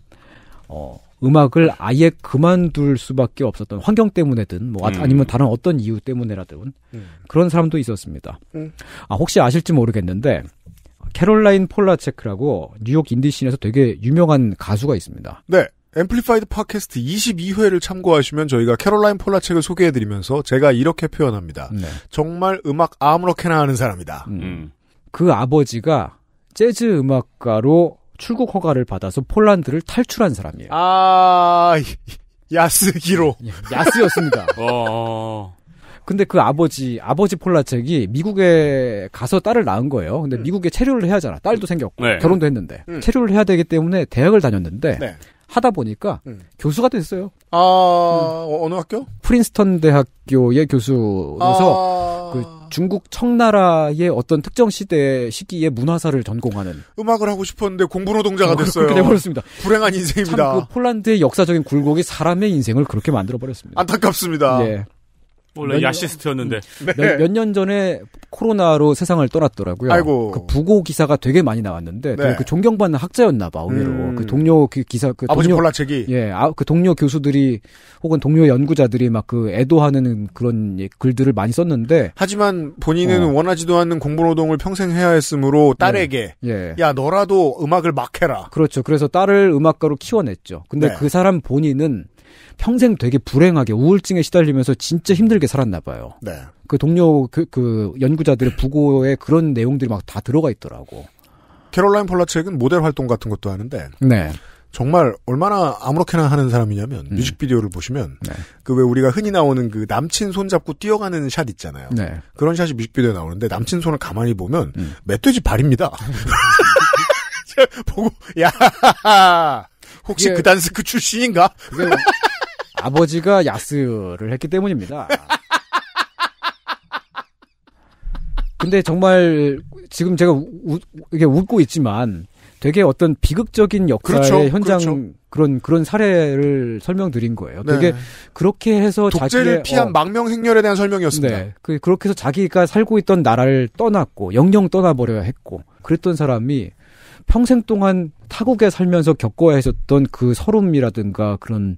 어, 음악을 아예 그만둘 수밖에 없었던 환경 때문에든 뭐 음. 아니면 다른 어떤 이유 때문에라든 음. 그런 사람도 있었습니다. 음. 아, 혹시 아실지 모르겠는데 캐롤라인 폴라체크라고 뉴욕 인디신에서 되게 유명한 가수가 있습니다. 네. 앰플리파이드 팟캐스트 22회를 참고하시면 저희가 캐롤라인 폴라책을 소개해드리면서 제가 이렇게 표현합니다. 네. 정말 음악 아무렇게나 하는 사람이다. 음. 음. 그 아버지가 재즈 음악가로 출국 허가를 받아서 폴란드를 탈출한 사람이에요. 아, 야스기로. 예, 예, 야스였습니다. 어, 어. 근데 그 아버지, 아버지 폴라책이 미국에 가서 딸을 낳은 거예요. 근데 음. 미국에 체류를 해야 하잖아. 딸도 음. 생겼고, 네. 결혼도 했는데. 음. 체류를 해야 되기 때문에 대학을 다녔는데, 네. 하다 보니까 음. 교수가 됐어요. 아 음. 어, 어느 학교? 프린스턴 대학교의 교수로서 아... 그 중국 청나라의 어떤 특정 시대 시기의 문화사를 전공하는 음악을 하고 싶었는데 공부 노동자가 음, 됐어요. 그렇버렸습니다 불행한 인생입니다. 그 폴란드의 역사적인 굴곡이 사람의 인생을 그렇게 만들어 버렸습니다. 안타깝습니다. 예. 원래 야시스트였는데 음. 네. 몇년 전에 코로나로 세상을 떠났더라고요. 아이고. 그 부고 기사가 되게 많이 나왔는데 네. 그 존경받는 학자였나 봐 의외로 음. 그 동료 그 기사 그 아버지 동료, 콜라책이 예그 아, 동료 교수들이 혹은 동료 연구자들이 막 그 애도하는 그런 예, 글들을 많이 썼는데 하지만 본인은 어. 원하지도 않는 공부 노동을 평생 해야 했으므로 예. 딸에게 예. 예. 야 너라도 음악을 막 해라 그렇죠 그래서 딸을 음악가로 키워냈죠 근데 네. 그 사람 본인은 평생 되게 불행하게 우울증에 시달리면서 진짜 힘들게 살았나 봐요. 네. 그 동료 그, 그 연구자들의 부고에 그런 내용들이 막 다 들어가 있더라고. 캐롤라인 폴라책은 모델 활동 같은 것도 하는데 네. 정말 얼마나 아무렇게나 하는 사람이냐면 음. 뮤직비디오를 보시면 네. 그 왜 우리가 흔히 나오는 그 남친 손 잡고 뛰어가는 샷 있잖아요. 네. 그런 샷이 뮤직비디오에 나오는데 남친 손을 가만히 보면 음. 멧돼지 발입니다. 보고 야 혹시 그게, 그 단스 크 그 출신인가? 그게, 뭐 아버지가 야스를 했기 때문입니다. 근데 정말 지금 제가 우, 이게 웃고 있지만 되게 어떤 비극적인 역할의 그렇죠, 그렇죠. 현장 그렇죠. 그런 그런 사례를 설명드린 거예요. 네. 되게 그렇게 해서 독재를 자기의, 어, 피한 어, 망명 행렬에 대한 설명이었습니다. 네, 그, 그렇게 해서 자기가 살고 있던 나라를 떠났고 영영 떠나버려야 했고 그랬던 사람이 평생 동안 타국에 살면서 겪어야 했었던 그 서름이라든가 그런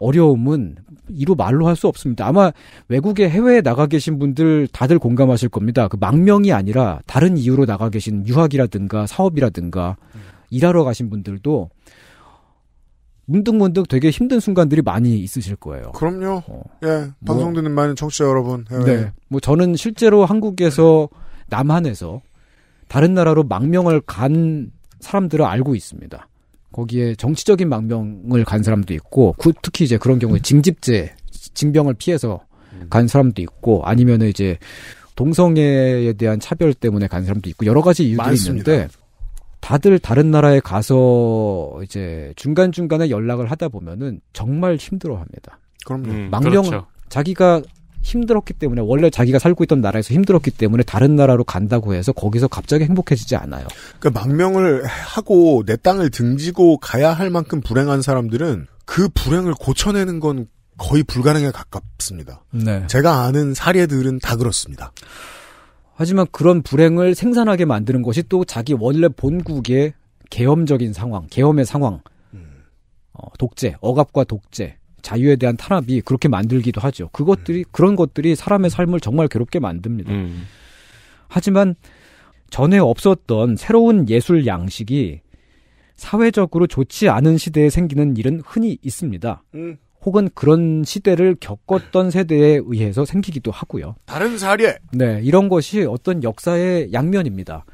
어려움은 이루 말로 할 수 없습니다. 아마 외국에 해외에 나가 계신 분들 다들 공감하실 겁니다. 그 망명이 아니라 다른 이유로 나가 계신 유학이라든가 사업이라든가 음. 일하러 가신 분들도 문득문득 되게 힘든 순간들이 많이 있으실 거예요. 그럼요. 어. 예, 방송 뭐 듣는 많은 청취자 여러분. 해외. 네. 뭐 저는 실제로 한국에서 남한에서 다른 나라로 망명을 간 사람들을 알고 있습니다. 거기에 정치적인 망명을 간 사람도 있고 그, 특히 이제 그런 경우에 징집제 징병을 피해서 간 사람도 있고 아니면은 이제 동성애에 대한 차별 때문에 간 사람도 있고 여러 가지 이유들이 맞습니다. 있는데 다들 다른 나라에 가서 이제 중간 중간에 연락을 하다 보면은 정말 힘들어합니다. 그럼요. 음, 망명 음, 그렇죠. 자기가 힘들었기 때문에 원래 자기가 살고 있던 나라에서 힘들었기 때문에 다른 나라로 간다고 해서 거기서 갑자기 행복해지지 않아요. 그러니까 망명을 하고 내 땅을 등지고 가야 할 만큼 불행한 사람들은 그 불행을 고쳐내는 건 거의 불가능에 가깝습니다. 네. 제가 아는 사례들은 다 그렇습니다. 하지만 그런 불행을 생산하게 만드는 것이 또 자기 원래 본국의 계엄적인 상황, 계엄의 상황, 음. 어, 독재, 억압과 독재, 자유에 대한 탄압이 그렇게 만들기도 하죠. 그것들이 음. 그런 것들이 사람의 삶을 정말 괴롭게 만듭니다. 음. 하지만 전에 없었던 새로운 예술 양식이 사회적으로 좋지 않은 시대에 생기는 일은 흔히 있습니다. 음. 혹은 그런 시대를 겪었던 세대에 의해서 생기기도 하고요. 다른 사례. 네, 이런 것이 어떤 역사의 양면입니다.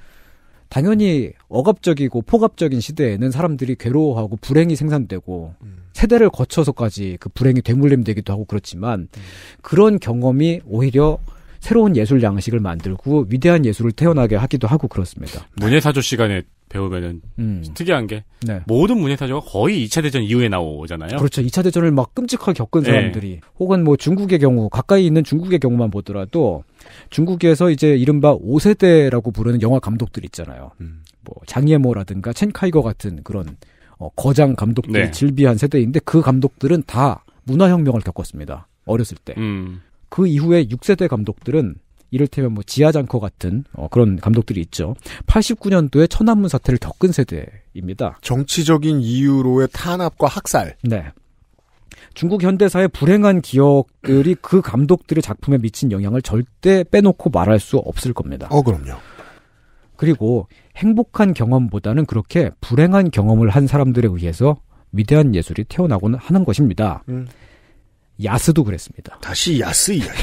당연히 억압적이고 폭압적인 시대에는 사람들이 괴로워하고 불행이 생산되고 음. 세대를 거쳐서까지 그 불행이 되물림 되기도 하고 그렇지만 음. 그런 경험이 오히려 음. 새로운 예술 양식을 만들고 위대한 예술을 태어나게 하기도 하고 그렇습니다. 문예사조 시간에 배우면은 음. 특이한 게 네. 모든 문예사조가 거의 2차 대전 이후에 나오잖아요. 그렇죠. 2차 대전을 막 끔찍하게 겪은 네. 사람들이 혹은 뭐 중국의 경우 가까이 있는 중국의 경우만 보더라도 중국에서 이제 이른바 5세대라고 부르는 영화 감독들 있잖아요. 음. 뭐 장예모라든가 첸카이거 같은 그런 어, 거장 감독들이 네. 질비한 세대인데 그 감독들은 다 문화혁명을 겪었습니다. 어렸을 때. 음. 그 이후에 6세대 감독들은 이를테면 뭐 지하장커 같은 어, 그런 감독들이 있죠. 89년도에 천안문 사태를 겪은 세대입니다. 정치적인 이유로의 탄압과 학살. 네. 중국 현대사의 불행한 기억들이 그 감독들의 작품에 미친 영향을 절대 빼놓고 말할 수 없을 겁니다. 어, 그럼요. 그리고 행복한 경험보다는 그렇게 불행한 경험을 한 사람들에 의해서 위대한 예술이 태어나곤 하는 것입니다. 음. 야스도 그랬습니다. 다시 야스 이야기.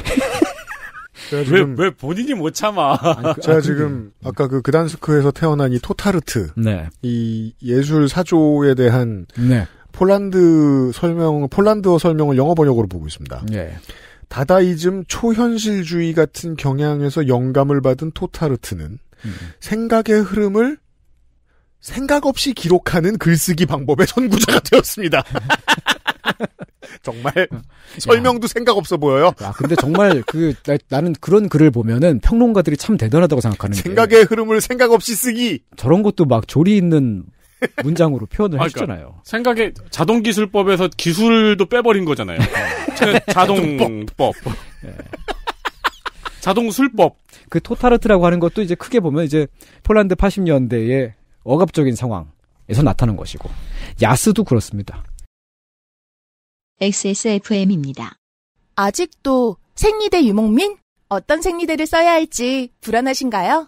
왜, 왜 본인이 못 참아? 아니, 그, 제가 아, 지금, 근데... 네. 아까 그 그단스크에서 태어난 이 토타르트. 네. 이 예술 사조에 대한. 네. 폴란드 설명, 폴란드어 설명을 영어 번역으로 보고 있습니다. 네. 다다이즘 초현실주의 같은 경향에서 영감을 받은 토타르트는 음. 생각의 흐름을 생각 없이 기록하는 글쓰기 방법의 선구자가 되었습니다. 정말 설명도 야. 생각 없어 보여요. 야, 근데 정말 그 나, 는 그런 글을 보면은 평론가들이 참 대단하다고 생각하는 생각의 흐름을 생각 없이 쓰기. 저런 것도 막 조리 있는 문장으로 표현을 그러니까, 요 생각에 자동 기술법에서 기술도 빼버린 거잖아요. 자동법. 네. 예. 자동 술법. 그 토타르트라고 하는 것도 이제 크게 보면 이제 폴란드 80년대에 억압적인 상황에서 나타난 것이고 야스도 그렇습니다. XSFM입니다. 아직도 생리대 유목민? 어떤 생리대를 써야 할지 불안하신가요?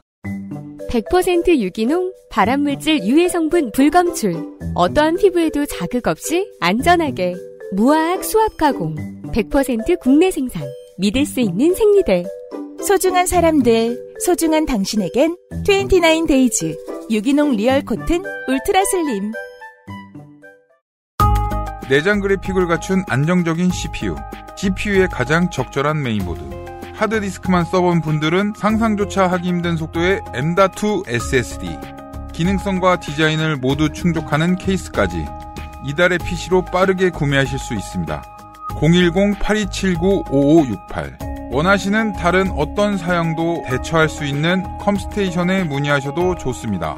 100% 유기농, 발암물질 유해 성분 불검출. 어떠한 피부에도 자극 없이 안전하게 무화학 수압 가공. 100% 국내 생산. 믿을 수 있는 생리대. 소중한 사람들, 소중한 당신에겐 29데이즈 유기농 리얼 코튼 울트라 슬림 내장 그래픽을 갖춘 안정적인 CPU, GPU의 가장 적절한 메인보드 하드디스크만 써본 분들은 상상조차 하기 힘든 속도의 M.2 SSD 기능성과 디자인을 모두 충족하는 케이스까지 이달의 PC로 빠르게 구매하실 수 있습니다. 010-8279-5568 원하시는 다른 어떤 사양도 대처할 수 있는 컴스테이션에 문의하셔도 좋습니다.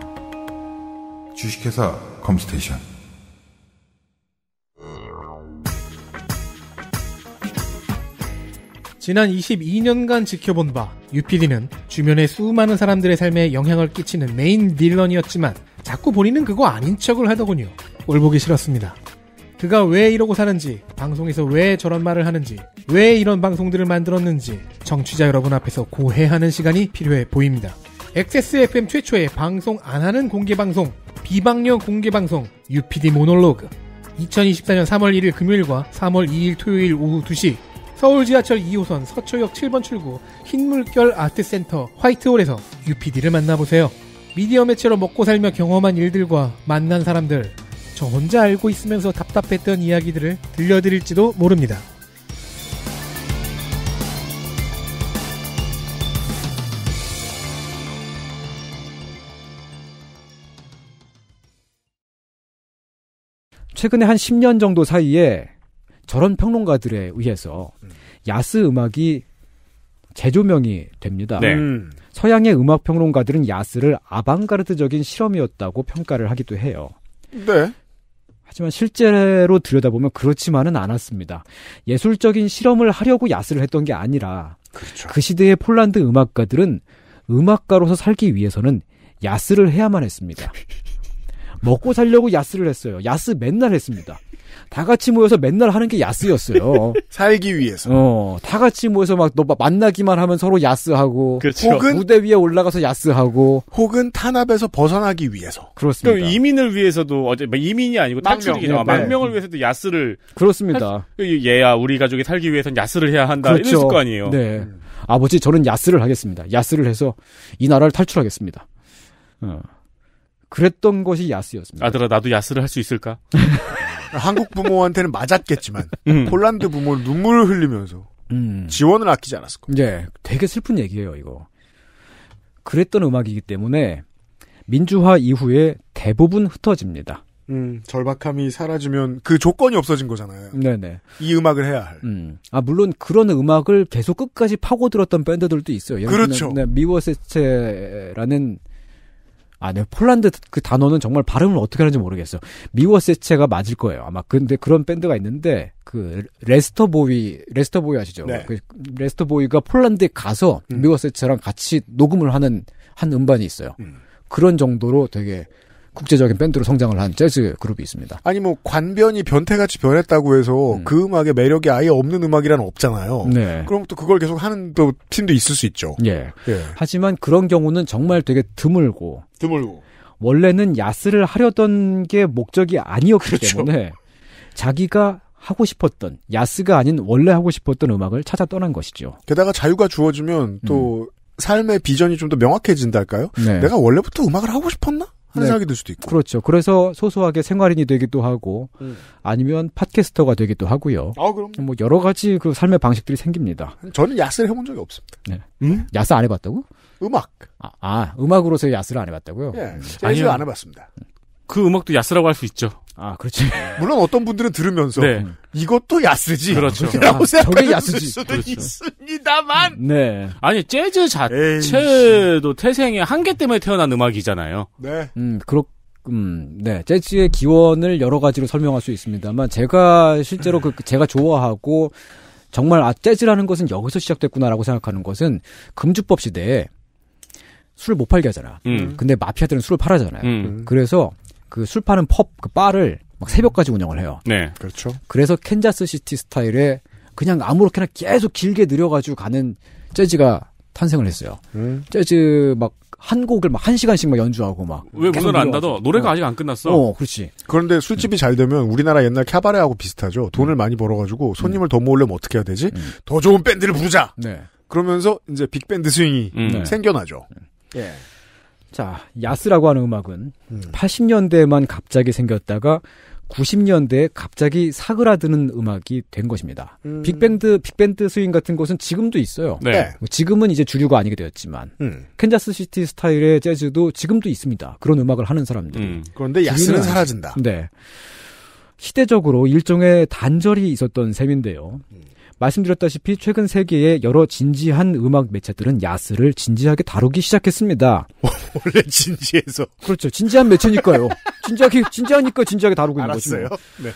주식회사 컴스테이션 지난 22년간 지켜본 바 UPD는 주변의 수많은 사람들의 삶에 영향을 끼치는 메인 빌런이었지만 자꾸 본인은 그거 아닌 척을 하더군요. 꼴 보기 싫었습니다. 그가 왜 이러고 사는지, 방송에서 왜 저런 말을 하는지, 왜 이런 방송들을 만들었는지 청취자 여러분 앞에서 고해하는 시간이 필요해 보입니다. XSFM 최초의 방송 안 하는 공개 방송, 비방령 공개 방송, UPD 모놀로그. 2024년 3월 1일 금요일과 3월 2일 토요일 오후 2시 서울 지하철 2호선 서초역 7번 출구 흰물결 아트센터 화이트홀에서 UPD를 만나보세요. 미디어 매체로 먹고 살며 경험한 일들과 만난 사람들 저 혼자 알고 있으면서 답답했던 이야기들을 들려드릴지도 모릅니다. 최근에 한 10년 정도 사이에 저런 평론가들에 의해서 야스 음악이 재조명이 됩니다. 네. 음. 서양의 음악 평론가들은 야스를 아방가르드적인 실험이었다고 평가를 하기도 해요. 네. 하지만 실제로 들여다보면 그렇지만은 않았습니다. 예술적인 실험을 하려고 야스를 했던 게 아니라 그렇죠. 그 시대의 폴란드 음악가들은 음악가로서 살기 위해서는 야스를 해야만 했습니다. 먹고 살려고 야스를 했어요. 야스 맨날 했습니다. 다 같이 모여서 맨날 하는 게 야스였어요. 살기 위해서. 어, 다 같이 모여서 막, 너 만나기만 하면 서로 야스하고. 그렇죠. 혹은 무대 위에 올라가서 야스하고. 혹은 탄압에서 벗어나기 위해서. 그렇습니다. 그 이민을 위해서도, 어제, 뭐 이민이 아니고 탈출이죠. 망명. 네, 네. 망명을 위해서도 야스를. 그렇습니다. 할, 얘야, 우리 가족이 살기 위해선 야스를 해야 한다. 그렇죠. 이랬을 거아에요 네. 음. 아버지, 저는 야스를 하겠습니다. 야스를 해서 이 나라를 탈출하겠습니다. 어. 그랬던 것이 야스였습니다. 아들아, 나도 야스를 할 수 있을까? 한국 부모한테는 맞았겠지만 음. 폴란드 부모는 눈물을 흘리면서 음. 지원을 아끼지 않았을 겁니다. 예, 되게 슬픈 얘기예요 이거. 그랬던 음악이기 때문에 민주화 이후에 대부분 흩어집니다. 음, 절박함이 사라지면 그 조건이 없어진 거잖아요. 네네. 이 음악을 해야 할. 음. 아, 물론 그런 음악을 계속 끝까지 파고들었던 밴드들도 있어요. 그렇죠. 네, 미워세체라는 아, 네. 폴란드 그 단어는 정말 발음을 어떻게 하는지 모르겠어. 요 미워세체가 맞을 거예요. 아마 근데 그런 밴드가 있는데 그 레스터 보이 레스터 보이 아시죠? 네. 그 레스터 보이가 폴란드에 가서 음. 미워세체랑 같이 녹음을 하는 한 음반이 있어요. 음. 그런 정도로 되게 국제적인 밴드로 성장을 한 재즈 그룹이 있습니다. 아니 뭐 관변이 변태같이 변했다고 해서 음. 그 음악의 매력이 아예 없는 음악이란 없잖아요. 네. 그럼 또 그걸 계속 하는 또 팀도 있을 수 있죠. 예. 예. 하지만 그런 경우는 정말 되게 드물고 드물고 원래는 야스를 하려던 게 목적이 아니었기 그렇죠. 때문에 자기가 하고 싶었던 야스가 아닌 원래 하고 싶었던 음악을 찾아 떠난 것이죠. 게다가 자유가 주어지면 또 음. 삶의 비전이 좀 더 명확해진달까요? 네. 내가 원래부터 음악을 하고 싶었나? 판사하게 될 네. 수도 있고. 그렇죠. 그래서 소소하게 생활인이 되기도 하고 음. 아니면 팟캐스터가 되기도 하고요. 아, 그럼. 뭐 여러 가지 그 삶의 방식들이 생깁니다. 저는 야스를 해본 적이 없습니다. 네. 음? 야스 안 해봤다고? 음악. 아, 아 음악으로서 야스를 안 해봤다고요? 예. 아니요. 안 해봤습니다. 그 음악도 야스라고 할 수 있죠. 아, 그렇지. 물론 어떤 분들은 들으면서 네. 이것도 야스지. 그렇죠. 라고 생각하실 아, 수도 그렇죠. 있습니다만. 네. 아니 재즈 자체도 에이. 태생의 한계 때문에 태어난 음악이잖아요. 네. 음, 그렇 음, 네. 재즈의 기원을 여러 가지로 설명할 수 있습니다만 제가 실제로 그 제가 좋아하고 정말 아 재즈라는 것은 여기서 시작됐구나라고 생각하는 것은 금주법 시대에 술을 못 팔게 하잖아. 음. 근데 마피아들은 술을 팔아잖아요. 음. 그래서 그술 파는 펍, 그 바를 막 새벽까지 운영을 해요. 네. 그렇죠. 그래서 캔자스 시티 스타일에 그냥 아무렇게나 계속 길게 느려가지고 가는 재즈가 탄생을 했어요. 음. 재즈 막 한 곡을 막한 시간씩 막 연주하고 막. 왜 문을 안 닫아? 노래가 어. 아직 안 끝났어. 어, 그렇지. 그런데 술집이 음. 잘 되면 우리나라 옛날 캐바레하고 비슷하죠. 돈을 음. 많이 벌어가지고 손님을 음. 더 모으려면 어떻게 해야 되지? 음. 더 좋은 밴드를 부르자. 네. 그러면서 이제 빅밴드 스윙이 음. 네. 생겨나죠. 예. 자, 야스라고 하는 음악은 음. 80년대에만 갑자기 생겼다가 90년대에 갑자기 사그라드는 음악이 된 것입니다. 음. 빅밴드 빅밴드 스윙 같은 곳은 지금도 있어요. 네. 네. 뭐 지금은 이제 주류가 아니게 되었지만 음. 캔자스 시티 스타일의 재즈도 지금도 있습니다. 그런 음악을 하는 사람들. 음. 그런데 야스는 사라진다. 네. 시대적으로 일종의 단절이 있었던 셈인데요. 음. 말씀드렸다시피 최근 세계의 여러 진지한 음악 매체들은 야스를 진지하게 다루기 시작했습니다. 원래 진지해서. 그렇죠. 진지한 매체니까요. 진지하게, 진지하니까 진지하게 다루고 있는 알았어요. 네.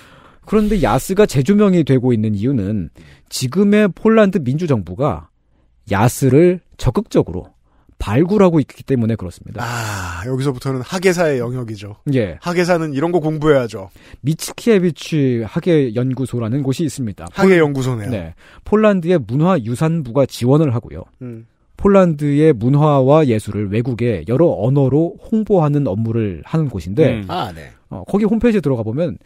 그런데 야스가 재조명이 되고 있는 이유는 지금의 폴란드 민주정부가 야스를 적극적으로 발굴하고 있기 때문에 그렇습니다. 아, 여기서부터는 학예사의 영역이죠. 예. 학예사는 이런 거 공부해야죠. 미츠키에비치 학예연구소라는 곳이 있습니다. 학예연구소네요. 네. 폴란드의 문화유산부가 지원을 하고요. 음. 폴란드의 문화와 예술을 외국의 여러 언어로 홍보하는 업무를 하는 곳인데, 음. 아, 네. 어, 거기 홈페이지에 들어가 보면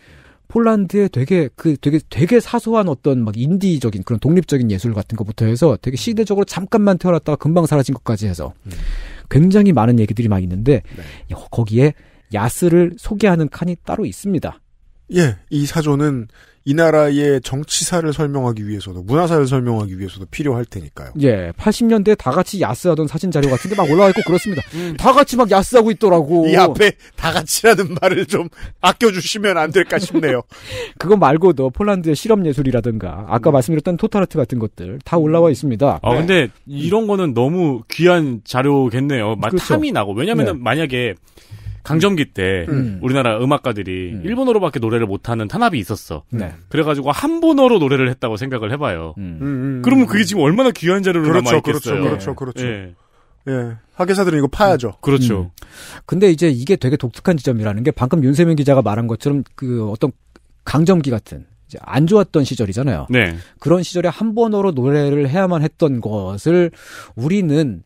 폴란드에 되게 그 되게 되게 사소한 어떤 막 인디적인 그런 독립적인 예술 같은 것부터 해서 되게 시대적으로 잠깐만 태어났다가 금방 사라진 것까지 해서 음. 굉장히 많은 얘기들이 막 있는데 네. 어, 거기에 야스를 소개하는 칸이 따로 있습니다. 예, 이 사조는 이 나라의 정치사를 설명하기 위해서도 문화사를 설명하기 위해서도 필요할 테니까요. 예, 80년대 다 같이 야스하던 사진 자료 같은데 막 올라와 있고 그렇습니다. 음. 다 같이 막 야스하고 있더라고. 이 앞에 다 같이라는 말을 좀 아껴주시면 안 될까 싶네요. 그거 말고도 폴란드의 실험 예술이라든가 아까 음. 말씀드렸던 토탈아트 같은 것들 다 올라와 있습니다. 아 네. 근데 음. 이런 거는 너무 귀한 자료겠네요. 막 그렇죠. 탐이 나고 왜냐하면 네. 만약에 강점기 때 음. 음. 우리나라 음악가들이 음. 일본어로밖에 노래를 못하는 탄압이 있었어. 네. 그래가지고 한본어로 노래를 했다고 생각을 해봐요. 음. 음, 음. 그러면 그게 지금 얼마나 귀한 자료로 그렇죠, 남아있겠어요. 그렇죠, 그렇죠, 그렇죠. 예. 예. 학예사들은 이거 파야죠. 그렇죠. 근데 이제 이게 되게 독특한 지점이라는 게 방금 윤세민 기자가 말한 것처럼 그 어떤 강점기 같은 이제 안 좋았던 시절이잖아요. 네. 그런 시절에 한번으로 노래를 해야만 했던 것을 우리는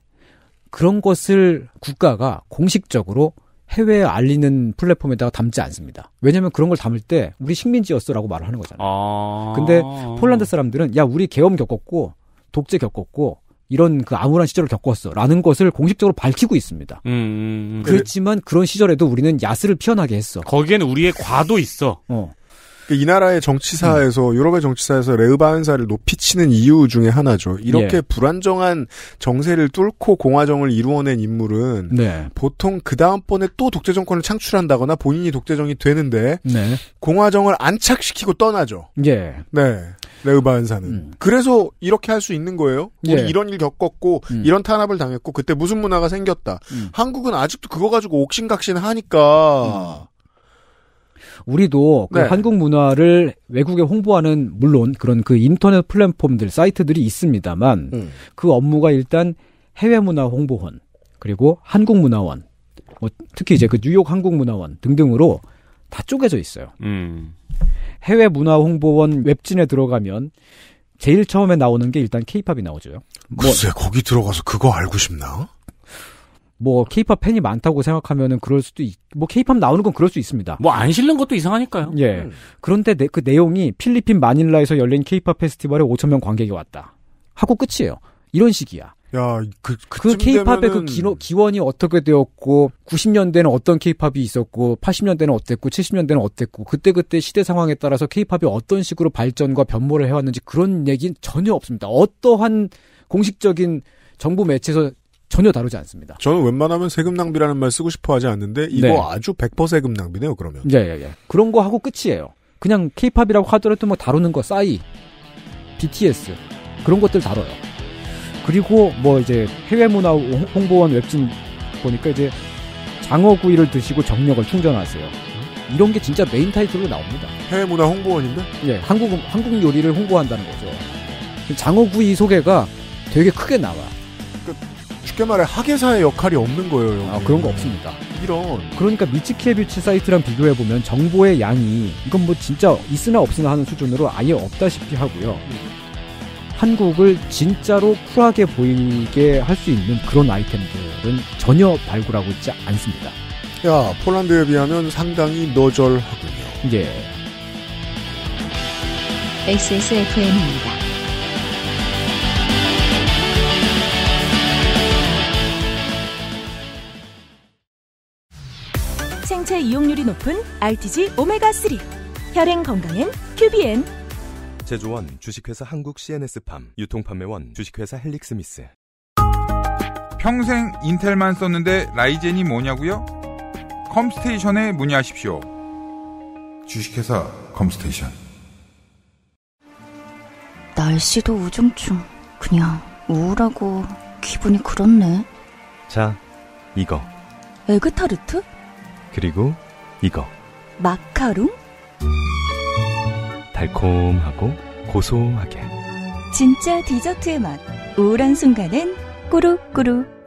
그런 것을 국가가 공식적으로 해외에 알리는 플랫폼에다가 담지 않습니다. 왜냐면 그런 걸 담을 때 우리 식민지였어라고 말을 하는 거잖아요. 아... 근데 폴란드 사람들은 야 우리 계엄 겪었고 독재 겪었고 이런 그 암울한 시절을 겪었어라는 것을 공식적으로 밝히고 있습니다. 음, 음, 음. 그렇지만 그런 시절에도 우리는 야스를 피어나게 했어. 거기에는 우리의 과도 있어. 어. 그러니까 이 나라의 정치사에서 음. 유럽의 정치사에서 레흐바한사를 높이치는 이유 중에 하나죠. 이렇게 예. 불안정한 정세를 뚫고 공화정을 이루어낸 인물은 네. 보통 그 다음번에 또 독재 정권을 창출한다거나 본인이 독재정이 되는데 네. 공화정을 안착시키고 떠나죠. 예. 네. 레흐바한사는. 음. 그래서 이렇게 할 수 있는 거예요. 우리 예. 이런 일 겪었고 음. 이런 탄압을 당했고 그때 무슨 문화가 생겼다. 음. 한국은 아직도 그거 가지고 옥신각신 하니까 음. 우리도 그 네. 한국 문화를 외국에 홍보하는 물론 그런 그 인터넷 플랫폼들 사이트들이 있습니다만 음. 그 업무가 일단 해외 문화 홍보원 그리고 한국 문화원 뭐 특히 이제 그 뉴욕 한국 문화원 등등으로 다 쪼개져 있어요. 음. 해외 문화 홍보원 웹진에 들어가면 제일 처음에 나오는 게 일단 케이팝이 나오죠. 뭐 글쎄, 뭐, 거기 들어가서 그거 알고 싶나? 뭐 케이팝 팬이 많다고 생각하면은 그럴 수도 있, 뭐 케이팝 나오는 건 그럴 수 있습니다. 뭐 안 실는 것도 이상하니까요. 예. 음. 그런데 내, 그 내용이 필리핀 마닐라에서 열린 케이팝 페스티벌에 5천 명 관객이 왔다. 하고 끝이에요. 이런 식이야. 야, 그, 그 케이팝의 그 그 되면은... 그기 기원이 어떻게 되었고, 90년대는 어떤 케이팝이 있었고, 80년대는 어땠고, 70년대는 어땠고, 그때그때 시대 상황에 따라서 케이팝이 어떤 식으로 발전과 변모를 해왔는지 그런 얘기는 전혀 없습니다. 어떠한 공식적인 정부 매체에서 전혀 다루지 않습니다. 저는 웬만하면 세금 낭비라는 말 쓰고 싶어 하지 않는데 이거 네. 아주 100% 세금 낭비네요, 그러면. 예, 예, 예. 그런 거 하고 끝이에요. 그냥 케이팝이라고 하더라도 뭐 다루는 거 싸이, BTS 그런 것들 다뤄요. 그리고 뭐 이제 해외 문화 홍보원 웹진 보니까 이제 장어구이를 드시고 정력을 충전하세요. 이런 게 진짜 메인 타이틀로 나옵니다. 해외 문화 홍보원인데? 예, 한국 한국 요리를 홍보한다는 거죠. 장어구이 소개가 되게 크게 나와. 요 쉽게 말해 학예사의 역할이 없는 거예요. 여기. 아, 그런 거 없습니다. 이런. 그러니까 미치키의 치 사이트랑 비교해 보면 정보의 양이 이건 뭐 진짜 있으나 없으나 하는 수준으로 아예 없다시피 하고요. 한국을 진짜로 쿨하게 보이게 할 수 있는 그런 아이템들은 전혀 발굴하고 있지 않습니다. 야, 폴란드에 비하면 상당히 너절하군요. 예. XSFM입니다. 생체 이용률이 높은 RTG 오메가3 혈행 건강엔 큐비엔 제조원 주식회사 한국 CNS팜 유통판매원 주식회사 헬릭스미스 평생 인텔만 썼는데 라이젠이 뭐냐고요? 컴스테이션에 문의하십시오. 주식회사 컴스테이션 날씨도 우중충 그냥 우울하고 기분이 그렇네. 자, 이거. 에그타르트? 그리고 이거. 마카롱? 달콤하고 고소하게. 진짜 디저트의 맛. 우울한 순간엔 꾸룩꾸룩.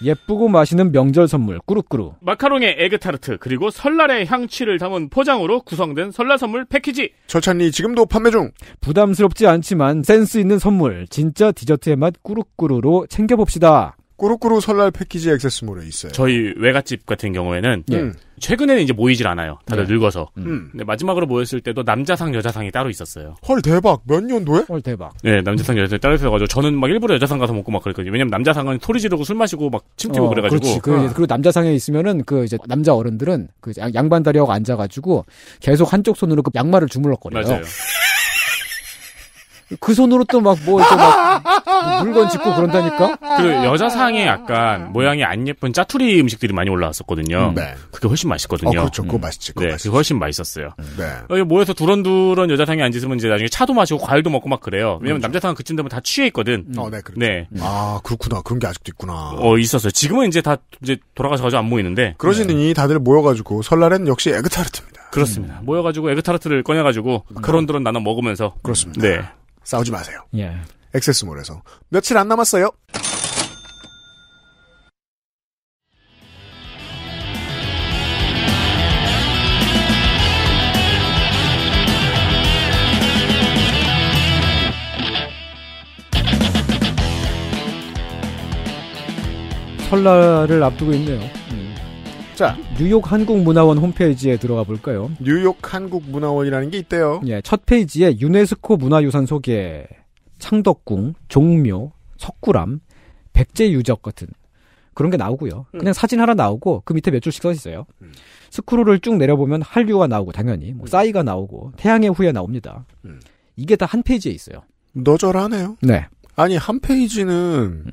예쁘고 맛있는 명절 선물 꾸룩꾸룩 마카롱의 에그타르트 그리고 설날의 향취를 담은 포장으로 구성된 설날 선물 패키지 철찬리 지금도 판매 중 부담스럽지 않지만 센스 있는 선물 진짜 디저트의 맛 꾸룩꾸루로 챙겨봅시다 꾸루꾸루 설날 패키지 액세스몰에 있어요. 저희 외갓집 같은 경우에는 예. 음. 최근에는 이제 모이질 않아요. 다들 예. 늙어서. 음. 음. 근데 마지막으로 모였을 때도 남자상 여자상이 따로 있었어요. 헐 대박. 몇 년도에? 헐 대박. 네, 남자상 여자상이 따로 있어가지고 저는 막 일부러 여자상 가서 먹고 막 그랬거든요. 왜냐면 남자상은 소리 지르고 술 마시고 막 침튀고 어, 그래가지고. 그렇지. 그, 어. 그리고 남자상에 있으면은 그 이제 남자 어른들은 그 양반 다리하고 앉아가지고 계속 한쪽 손으로 그 양말을 주물럭거려요. 맞아요. 그 손으로 또 막뭐이렇막 물건 짚고 그런다니까. 그 여자 상에 약간 모양이 안 예쁜 짜투리 음식들이 많이 올라왔었거든요. 네. 그게 훨씬 맛있거든요. 어, 그렇죠. 그거 음. 맛있지. 그거 네, 맛있지. 그게 훨씬 맛있었어요. 네. 모여서 두런두런 여자 상에 앉으면 이제 나중에 차도 마시고 과일도 먹고 막 그래요. 왜냐면 그렇죠. 남자 상은 그쯤 되면 다 취해 있거든. 음. 어, 네, 그렇죠. 네. 음. 아, 그렇구나. 그런 게 아직도 있구나. 어, 있었어요. 지금은 이제 다 이제 돌아가서 가지고 안 모이는데. 그러시니 네. 다들 모여가지고 설날엔 역시 에그타르트입니다. 그렇습니다. 음. 모여가지고 에그타르트를 꺼내가지고 그런저런 나눠 먹으면서. 그렇습니다. 네. 싸우지 마세요. 예. 액세스몰에서 며칠 안 남았어요. 설날을 앞두고 있네요. 자, 뉴욕 한국문화원 홈페이지에 들어가 볼까요? 뉴욕 한국문화원이라는 게 있대요. 예, 첫 페이지에 유네스코 문화유산 소개, 창덕궁, 종묘, 석굴암, 백제유적 같은 그런 게 나오고요. 음. 그냥 사진 하나 나오고 그 밑에 몇 줄씩 써 있어요. 음. 스크롤을 쭉 내려보면 한류가 나오고 당연히 뭐 음. 싸이가 나오고 태양의 후예 나옵니다. 음. 이게 다 한 페이지에 있어요. 너절하네요. 네. 아니 한 페이지는 음.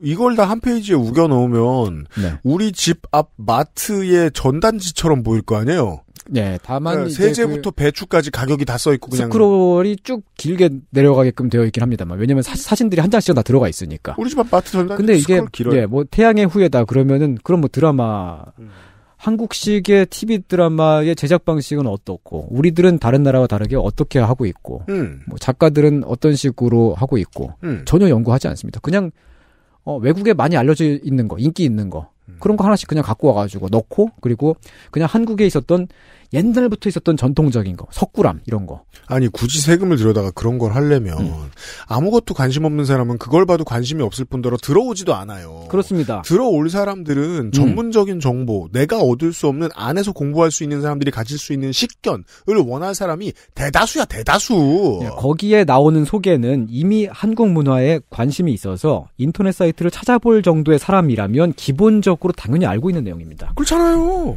이걸 다 한 페이지에 우겨 넣으면 네. 우리 집 앞 마트의 전단지처럼 보일 거 아니에요. 네, 다만 네, 세제부터 그 배추까지 가격이 다 써 있고 그냥 스크롤이 쭉 길게 내려가게끔 되어 있긴 합니다만 왜냐면 사진들이 한 장씩 다 들어가 있으니까. 우리 집 앞 마트 전단지 근데 이게 길어요. 예, 뭐 태양의 후예다 그러면은 그런 뭐 드라마 음. 한국식의 TV 드라마의 제작 방식은 어떻고 우리들은 다른 나라와 다르게 어떻게 하고 있고 음. 뭐 작가들은 어떤 식으로 하고 있고 음. 전혀 연구하지 않습니다. 그냥 어, 외국에 많이 알려져 있는 거, 인기 있는 거 음. 그런 거 하나씩 그냥 갖고 와가지고 넣고 그리고 그냥 한국에 있었던 옛날부터 있었던 전통적인 거, 석굴암 이런 거. 아니 굳이 세금을 들여다가 그런 걸 하려면 음. 아무것도 관심 없는 사람은 그걸 봐도 관심이 없을 뿐더러 들어오지도 않아요. 그렇습니다. 들어올 사람들은 음. 전문적인 정보, 내가 얻을 수 없는 안에서 공부할 수 있는 사람들이 가질 수 있는 식견을 원할 사람이 대다수야 대다수. 예, 거기에 나오는 소개는 이미 한국 문화에 관심이 있어서 인터넷 사이트를 찾아볼 정도의 사람이라면 기본적으로 당연히 알고 있는 내용입니다. 그렇잖아요.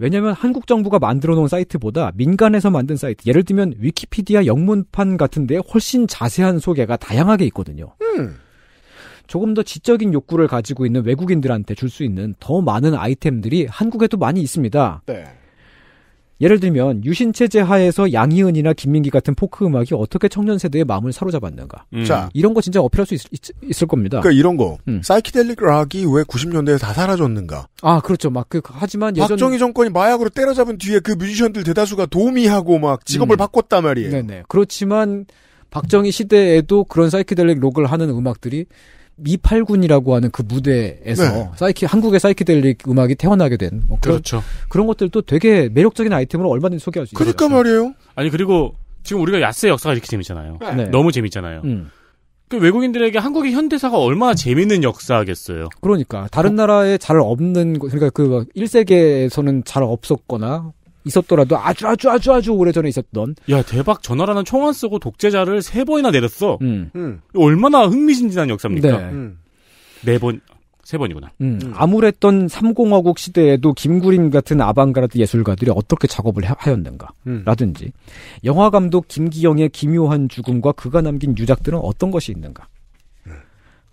왜냐면 한국 정부가 만들어 놓은 사이트보다 민간에서 만든 사이트, 예를 들면 위키피디아 영문판 같은데 훨씬 자세한 소개가 다양하게 있거든요. 음. 조금 더 지적인 욕구를 가지고 있는 외국인들한테 줄 수 있는 더 많은 아이템들이 한국에도 많이 있습니다. 네. 예를 들면 유신 체제 하에서 양희은이나 김민기 같은 포크 음악이 어떻게 청년 세대의 마음을 사로잡았는가. 음. 자, 이런 거 진짜 어필할 수 있, 있을 겁니다. 그러니까 이런 거. 음. 사이키델릭 락이 왜 90년대에 다 사라졌는가? 아, 그렇죠. 막 그 하지만 예전 박정희 정권이 마약으로 때려잡은 뒤에 그 뮤지션들 대다수가 도미하고 막 직업을 음. 바꿨단 말이에요. 네네. 그렇지만 박정희 시대에도 그런 사이키델릭 록을 하는 음악들이 미팔군이라고 하는 그 무대에서 네. 사이키 한국의 사이키델릭 음악이 태어나게 된뭐 그런, 그렇죠. 그런 것들도 되게 매력적인 아이템으로 얼마든지 소개할 수 있어요. 그러니까 죠 말이에요. 아니 그리고 지금 우리가 야스의 역사가 이렇게 재밌잖아요. 네. 네. 너무 재밌잖아요. 음. 그 외국인들에게 한국의 현대사가 얼마나 재밌는 역사겠어요. 그러니까 다른 나라에 잘 없는 그러니까 그 1세기에서는 잘 없었거나 있었더라도 아주 아주 아주 아주 오래전에 있었던 야 대박 전화라는 총안 쓰고 독재자를 세 번이나 내렸어 음. 음. 얼마나 흥미진진한 역사입니까 네 번세 음. 네 번이구나 아무했던 음. 음. 삼공화국 시대에도 김구림 같은 아방가르드 예술가들이 어떻게 작업을 하였는가 라든지 영화감독 김기영의 기묘한 죽음과 그가 남긴 유작들은 어떤 것이 있는가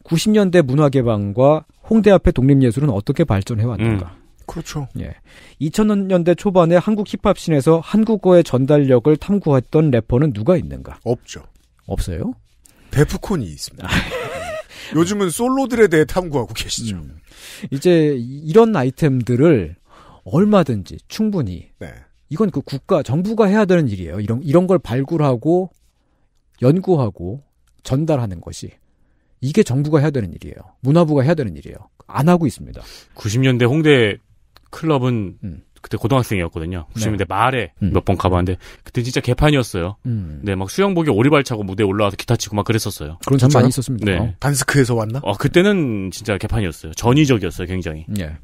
90년대 문화개방과 홍대 앞의 독립예술은 어떻게 발전해왔는가. 음. 그렇죠. 예. 2000년대 초반에 한국 힙합씬에서 한국어의 전달력을 탐구했던 래퍼는 누가 있는가? 없죠. 없어요? 데프콘이 있습니다. 음. 요즘은 솔로들에 대해 탐구하고 계시죠. 음. 이제 이런 아이템들을 얼마든지 충분히 네. 이건 그 국가 정부가 해야 되는 일이에요. 이런 이런 걸 발굴하고 연구하고 전달하는 것이 이게 정부가 해야 되는 일이에요. 문화부가 해야 되는 일이에요. 안 하고 있습니다. 90년대 홍대 클럽은 음. 그때 고등학생이었거든요. 90년대 네. 말에 음. 몇번 가봤는데 그때 진짜 개판이었어요. 음. 네, 막 수영복에 오리발 차고 무대에 올라와서 기타 치고 막 그랬었어요. 그런 참 그렇죠? 많이 있었습니다. 네. 어. 단스크에서 왔나? 아, 그때는 진짜 개판이었어요. 전위적이었어요, 굉장히. 예.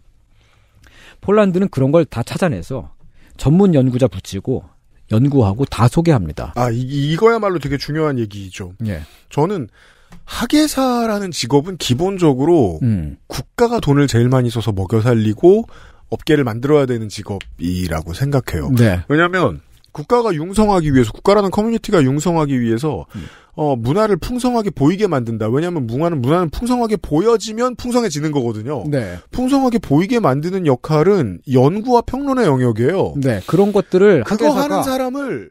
폴란드는 그런 걸 다 찾아내서 전문 연구자 붙이고 연구하고 다 소개합니다. 아, 이, 이거야말로 되게 중요한 얘기죠. 예. 저는 학예사라는 직업은 기본적으로 음. 국가가 돈을 제일 많이 써서 먹여 살리고 업계를 만들어야 되는 직업이라고 생각해요. 네. 왜냐하면 국가가 융성하기 위해서 국가라는 커뮤니티가 융성하기 위해서 음. 어, 문화를 풍성하게 보이게 만든다. 왜냐하면 문화는 문화는 풍성하게 보여지면 풍성해지는 거거든요. 네. 풍성하게 보이게 만드는 역할은 연구와 평론의 영역이에요. 네. 그런 것들을 그거 하는 사람을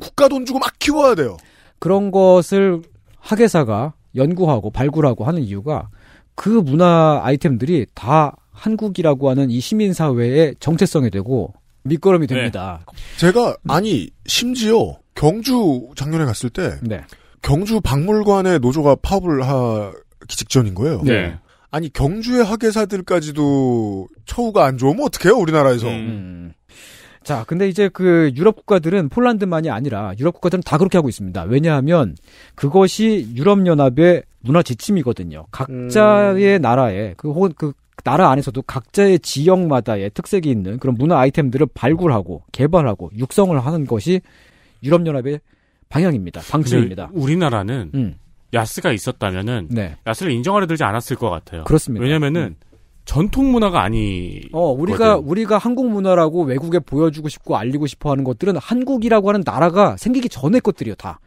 국가 돈 주고 막 키워야 돼요. 그런 것을 학예사가 연구하고 발굴하고 하는 이유가 그 문화 아이템들이 다 한국이라고 하는 이 시민사회의 정체성이 되고 밑거름이 네. 됩니다. 네. 제가 아니 심지어 경주 작년에 갔을 때 네. 경주 박물관의 노조가 파업을 하기 직전인 거예요. 네. 아니 경주의 학예사들까지도 처우가 안 좋으면 어떡해요 우리나라에서. 음. 음. 자, 근데 이제 그 유럽 국가들은 폴란드만이 아니라 유럽 국가들은 다 그렇게 하고 있습니다. 왜냐하면 그것이 유럽 연합의 문화 지침이거든요. 각자의 음. 나라에 그 혹은 그 나라 안에서도 각자의 지역마다의 특색이 있는 그런 문화 아이템들을 발굴하고 개발하고 육성을 하는 것이 유럽연합의 방향입니다. 방침입니다. 우리나라는 음. 야스가 있었다면은 네. 야스를 인정하려 들지 않았을 것 같아요. 그렇습니다. 왜냐면은 음. 전통 문화가 아니. 어, 우리가 우리가 한국 문화라고 외국에 보여주고 싶고 알리고 싶어 하는 것들은 한국이라고 하는 나라가 생기기 전의 것들이요, 다.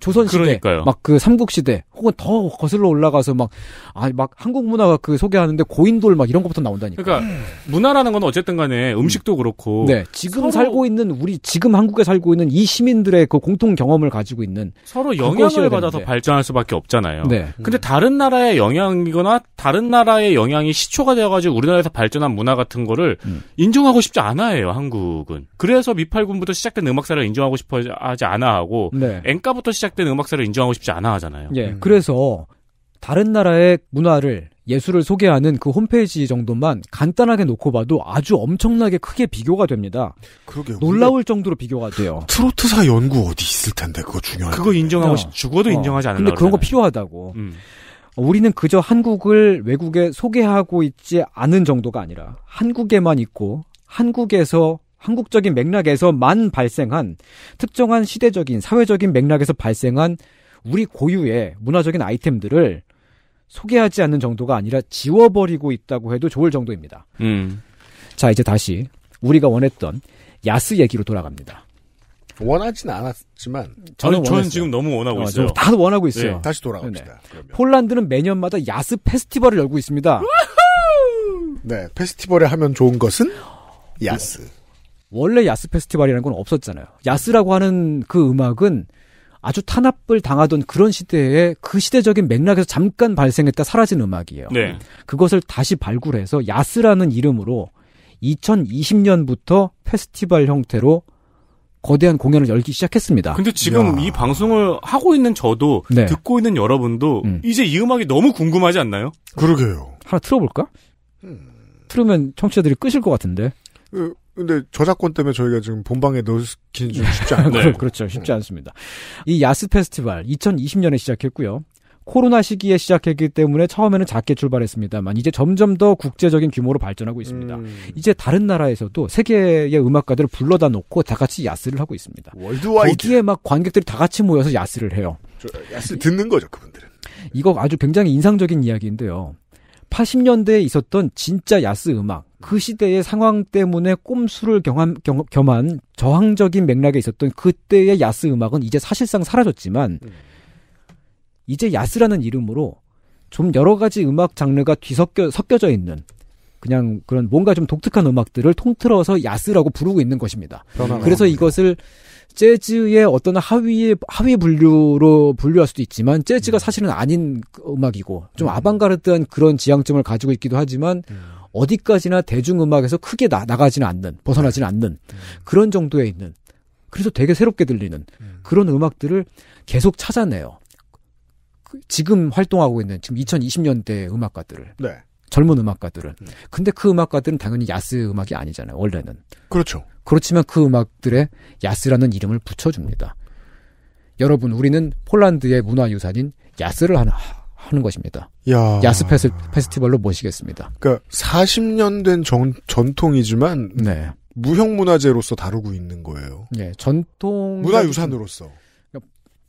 조선시대, 막 그 삼국시대, 혹은 더 거슬러 올라가서 막, 아, 막 한국 문화가 그 소개하는데 고인돌 막 이런 것부터 나온다니까. 그러니까 문화라는 건 어쨌든 간에 음식도 그렇고. 네. 지금 서로... 살고 있는 우리 지금 한국에 살고 있는 이 시민들의 그 공통 경험을 가지고 있는 서로 영향을 받아서 발전할 수밖에 없잖아요. 네. 근데 다른 나라의 영향이거나 다른 나라의 영향이 시초가 되어가지고 우리나라에서 발전한 문화 같은 거를 음. 인정하고 싶지 않아 해요, 한국은. 그래서 미팔군부터 시작된 음악사를 인정하고 싶어 하지 않아 하고. 네. 엔카부터 시작 시작된 음악사를 인정하고 싶지 않아 하잖아요. 예. 음. 그래서 다른 나라의 문화를 예술을 소개하는 그 홈페이지 정도만 간단하게 놓고 봐도 아주 엄청나게 크게 비교가 됩니다. 그러게 놀라울 정도로 비교가 돼요. 트로트사 연구 어디 있을 텐데 그거 중요한. 그거 텐데. 인정하고 어. 죽어도 어. 인정하지 않는다. 근데 그런 거 필요하다고. 음. 어, 우리는 그저 한국을 외국에 소개하고 있지 않은 정도가 아니라 한국에만 있고 한국에서 한국적인 맥락에서만 발생한 특정한 시대적인 사회적인 맥락에서 발생한 우리 고유의 문화적인 아이템들을 소개하지 않는 정도가 아니라 지워버리고 있다고 해도 좋을 정도입니다. 음. 자 이제 다시 우리가 원했던 야스 얘기로 돌아갑니다. 원하진 않았지만 저는 저는 지금 너무 원하고 어, 있어요. 다 원하고 있어요. 네, 다시 돌아갑니다 네. 폴란드는 매년마다 야스 페스티벌을 열고 있습니다. 네, 페스티벌에 하면 좋은 것은 뭐, 야스. 원래 야스 페스티벌이라는 건 없었잖아요. 야스라고 하는 그 음악은 아주 탄압을 당하던 그런 시대에 그 시대적인 맥락에서 잠깐 발생했다 사라진 음악이에요. 네. 그것을 다시 발굴해서 야스라는 이름으로 2020년부터 페스티벌 형태로 거대한 공연을 열기 시작했습니다. 근데 지금 야. 이 방송을 하고 있는 저도 네. 듣고 있는 여러분도 음. 이제 이 음악이 너무 궁금하지 않나요? 그러게요. 하나 틀어볼까? 음. 틀으면 청취자들이 끄실 것 같은데. 그, 근데 저작권 때문에 저희가 지금 본방에 넣기는 좀 쉽지 않아요. 네. 그렇죠. 쉽지 않습니다. 이 야스 페스티벌 2020년에 시작했고요. 코로나 시기에 시작했기 때문에 처음에는 작게 출발했습니다만 이제 점점 더 국제적인 규모로 발전하고 있습니다. 음. 이제 다른 나라에서도 세계의 음악가들을 불러다 놓고 다 같이 야스를 하고 있습니다. 월드와이드. 거기에 막 관객들이 다 같이 모여서 야스를 해요. 야스 듣는 거죠, 그분들은. 이거 아주 굉장히 인상적인 이야기인데요. 80년대에 있었던 진짜 야스 음악, 그 음. 시대의 상황 때문에 꼼수를 경함, 경, 겸한 저항적인 맥락에 있었던 그때의 야스 음악은 이제 사실상 사라졌지만, 음. 이제 야스라는 이름으로 좀 여러 가지 음악 장르가 뒤섞여, 섞여져 있는, 그냥 그런 뭔가 좀 독특한 음악들을 통틀어서 야스라고 부르고 있는 것입니다. 그래서 이것을 재즈의 어떤 하위의 하위 분류로 분류할 수도 있지만 재즈가 음. 사실은 아닌 음악이고 좀 음. 아방가르드한 그런 지향점을 가지고 있기도 하지만 음. 어디까지나 대중음악에서 크게 나, 나가지는 않는 벗어나지는 않는 그런 정도에 있는 그래서 되게 새롭게 들리는 그런 음악들을 계속 찾아내요. 그 지금 활동하고 있는 지금 2020년대 음악가들을. 네. 젊은 음악가들은. 음. 근데 그 음악가들은 당연히 야스 음악이 아니잖아요, 원래는. 그렇죠. 그렇지만 그 음악들의 야스라는 이름을 붙여줍니다. 여러분, 우리는 폴란드의 문화유산인 야스를 하나, 하는 것입니다. 야. 야스 페스, 페스티벌로 모시겠습니다. 그니까 40년 된 전, 전통이지만 네. 무형문화재로서 다루고 있는 거예요. 네, 전통 문화유산으로서.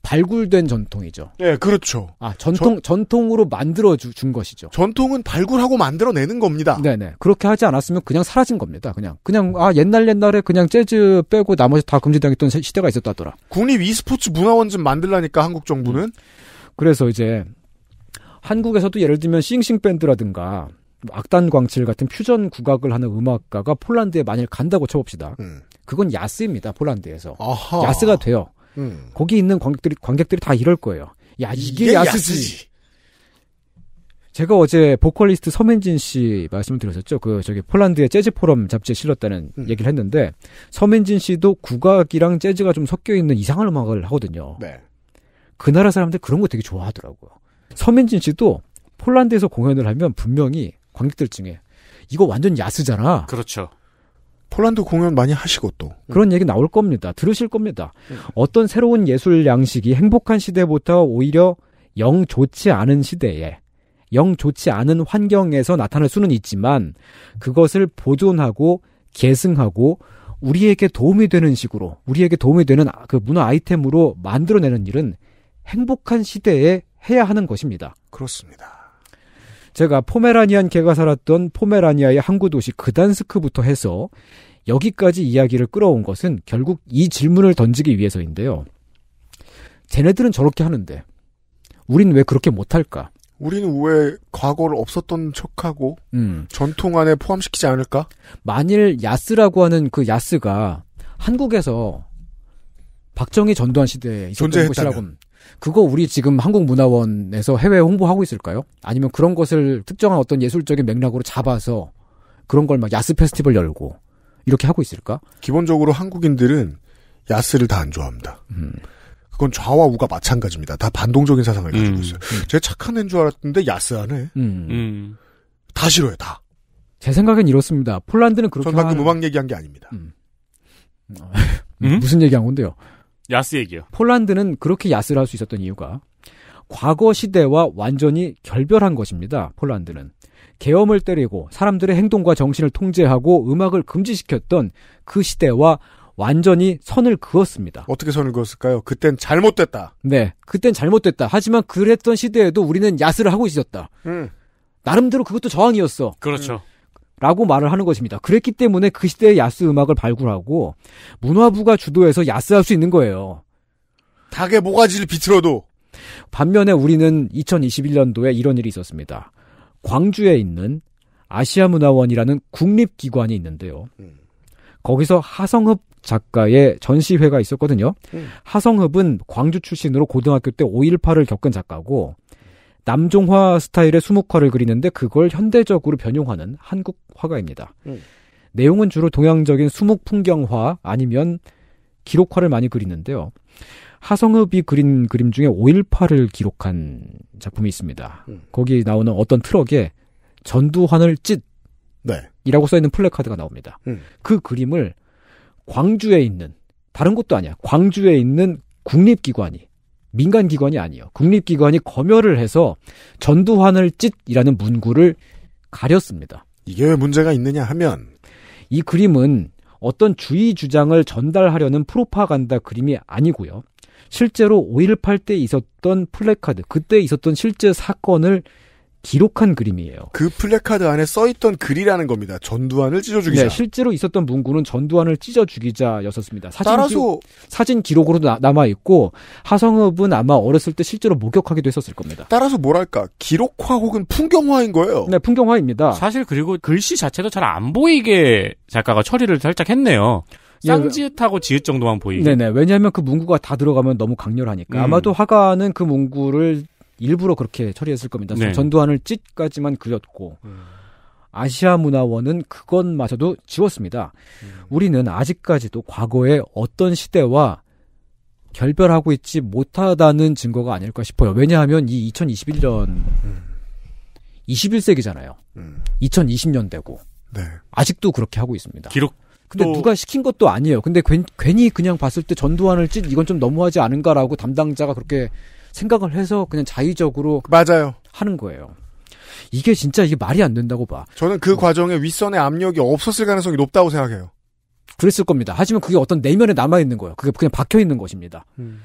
발굴된 전통이죠. 네, 그렇죠. 아, 전통 전, 전통으로 만들어 준 것이죠. 전통은 발굴하고 만들어내는 겁니다. 네, 네. 그렇게 하지 않았으면 그냥 사라진 겁니다. 그냥 그냥 아, 옛날 옛날에 그냥 재즈 빼고 나머지 다 금지당했던 시대가 있었다더라. 국립 e스포츠 문화원 좀 만들라니까 한국 정부는. 음. 그래서 이제 한국에서도 예를 들면 싱싱 밴드라든가 뭐 악단 광칠 같은 퓨전 국악을 하는 음악가가 폴란드에 만일 간다고 쳐봅시다. 음. 그건 야스입니다. 폴란드에서 아하. 야스가 돼요. 음. 거기 있는 관객들이 관객들이 다 이럴 거예요. 야 이게, 이게 야스지. 제가 어제 보컬리스트 서민진 씨 말씀을 드렸었죠. 그 저기 폴란드의 재즈 포럼 잡지에 실렸다는 음. 얘기를 했는데 서민진 씨도 국악이랑 재즈가 좀 섞여 있는 이상한 음악을 하거든요. 네. 그 나라 사람들 그런 거 되게 좋아하더라고요. 서민진 씨도 폴란드에서 공연을 하면 분명히 관객들 중에 이거 완전 야스잖아. 그렇죠. 폴란드 공연 많이 하시고 또 음. 그런 얘기 나올 겁니다. 들으실 겁니다. 어떤 새로운 예술 양식이 행복한 시대부터 오히려 영 좋지 않은 시대에 영 좋지 않은 환경에서 나타날 수는 있지만 그것을 보존하고 계승하고 우리에게 도움이 되는 식으로 우리에게 도움이 되는 아, 그 문화 아이템으로 만들어내는 일은 행복한 시대에 해야 하는 것입니다. 그렇습니다. 제가 포메라니안 개가 살았던 포메라니아의 항구 도시 그단스크부터 해서 여기까지 이야기를 끌어온 것은 결국 이 질문을 던지기 위해서인데요. 쟤네들은 저렇게 하는데 우린 왜 그렇게 못할까? 우리는 왜 과거를 없었던 척하고 음. 전통 안에 포함시키지 않을까? 만일 야스라고 하는 그 야스가 한국에서 박정희 전두환 시대에 있었던 존재했다면. 곳이라고 그거 우리 지금 한국문화원에서 해외 홍보하고 있을까요? 아니면 그런 것을 특정한 어떤 예술적인 맥락으로 잡아서 그런 걸 막 야스 페스티벌 열고 이렇게 하고 있을까? 기본적으로 한국인들은 야스를 다 안 좋아합니다. 음. 그건 좌와 우가 마찬가지입니다. 다 반동적인 사상을 가지고 음. 있어요. 음. 제가 착한 애인 줄 알았는데 야스하네. 음. 음. 다 싫어요, 다. 제 생각엔 이렇습니다. 폴란드는 그렇게 전 방금 하는... 음악 얘기한 게 아닙니다. 무슨 얘기한 건데요? 야스 얘기요. 폴란드는 그렇게 야스를 할 수 있었던 이유가 과거 시대와 완전히 결별한 것입니다. 폴란드는 계엄을 때리고 사람들의 행동과 정신을 통제하고 음악을 금지시켰던 그 시대와 완전히 선을 그었습니다. 어떻게 선을 그었을까요? 그땐 잘못됐다. 네, 그땐 잘못됐다. 하지만 그랬던 시대에도 우리는 야스를 하고 있었다. 음. 나름대로 그것도 저항이었어. 그렇죠. 음. 라고 말을 하는 것입니다. 그랬기 때문에 그 시대의 야스 음악을 발굴하고 문화부가 주도해서 야스할 수 있는 거예요. 닭의 모가지를 비틀어도 반면에 우리는 2021년도에 이런 일이 있었습니다. 광주에 있는 아시아문화원이라는 국립기관이 있는데요. 음. 거기서 하성흡 작가의 전시회가 있었거든요. 음. 하성흡은 광주 출신으로 고등학교 때 5.18을 겪은 작가고 남종화 스타일의 수묵화를 그리는데 그걸 현대적으로 변용하는 한국 화가입니다. 음. 내용은 주로 동양적인 수묵 풍경화 아니면 기록화를 많이 그리는데요. 하성읍이 그린 그림 중에 5.18을 기록한 작품이 있습니다. 음. 거기 나오는 어떤 트럭에 전두환을 찢! 네. 이라고 써있는 플래카드가 나옵니다. 음. 그 그림을 광주에 있는, 다른 곳도 아니야. 광주에 있는 국립기관이 민간 기관이 아니에요. 국립 기관이 검열을 해서 전두환을 찢이라는 문구를 가렸습니다. 이게 왜 문제가 있느냐 하면 이 그림은 어떤 주의 주장을 전달하려는 프로파간다 그림이 아니고요. 실제로 5.18 때 있었던 플래카드, 그때 있었던 실제 사건을 기록한 그림이에요. 그 플래카드 안에 써있던 글이라는 겁니다. 전두환을 찢어 죽이자. 네, 실제로 있었던 문구는 전두환을 찢어 죽이자였었습니다. 사진 따라서 기, 사진 기록으로 나, 남아 있고 하성읍은 아마 어렸을 때 실제로 목격하기도 했었을 겁니다. 따라서 뭐랄까 기록화 혹은 풍경화인 거예요. 네, 풍경화입니다. 사실 그리고 글씨 자체도 잘 안 보이게 작가가 처리를 살짝 했네요. 예, 쌍지읒하고 지읒 정도만 보이게. 네네. 왜냐하면 그 문구가 다 들어가면 너무 강렬하니까. 음. 아마도 화가는 그 문구를 일부러 그렇게 처리했을 겁니다. 네. 전두환을 찢까지만 그렸고 음. 아시아 문화원은 그것마저도 지웠습니다. 음. 우리는 아직까지도 과거의 어떤 시대와 결별하고 있지 못하다는 증거가 아닐까 싶어요. 왜냐하면 이 2021년 음. 21세기잖아요. 2020년대고 음. 네. 아직도 그렇게 하고 있습니다. 기록 근데 또... 누가 시킨 것도 아니에요. 근데 괜, 히 그냥 봤을 때 전두환을 찢 이건 좀 너무하지 않은가라고 담당자가 그렇게 생각을 해서 그냥 자의적으로 맞아요. 하는 거예요. 이게 진짜 이게 말이 안 된다고 봐. 저는 그 어. 과정에 윗선의 압력이 없었을 가능성이 높다고 생각해요. 그랬을 겁니다. 하지만 그게 어떤 내면에 남아 있는 거예요. 그게 그냥 박혀 있는 것입니다. 음.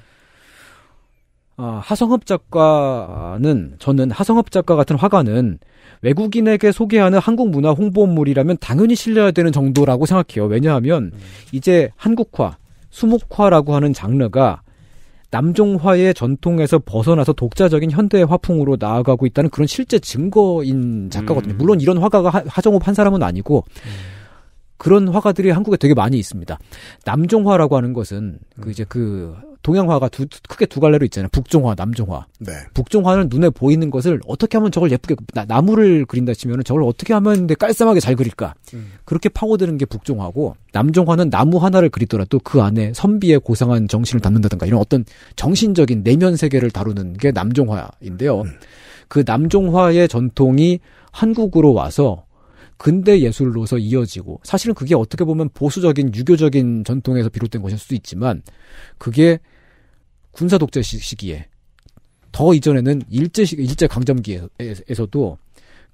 아, 하성업 작가는 저는 하성업 작가 같은 화가는 외국인에게 소개하는 한국 문화 홍보 물이라면 당연히 실려야 되는 정도라고 생각해요. 왜냐하면 음. 이제 한국화, 수목화라고 하는 장르가 남종화의 전통에서 벗어나서 독자적인 현대 화풍으로 나아가고 있다는 그런 실제 증거인 작가거든요. 음. 물론 이런 화가가 하, 정호한 사람은 아니고 음. 그런 화가들이 한국에 되게 많이 있습니다. 남종화라고 하는 것은 그 이제 그 동양화가 두, 크게 두 갈래로 있잖아요. 북종화, 남종화. 네. 북종화는 눈에 보이는 것을 어떻게 하면 저걸 예쁘게 나, 무를 그린다 치면은 저걸 어떻게 하면 깔쌈하게잘 그릴까. 음. 그렇게 파고드는 게 북종화고 남종화는 나무 하나를 그리더라도 그 안에 선비의 고상한 정신을 담는다든가 이런 어떤 정신적인 내면 세계를 다루는 게 남종화인데요. 음. 그 남종화의 전통이 한국으로 와서 근대 예술로서 이어지고 사실은 그게 어떻게 보면 보수적인 유교적인 전통에서 비롯된 것일 수도 있지만 그게 군사 독재 시기에 더 이전에는 일제 시 일제 강점기에서도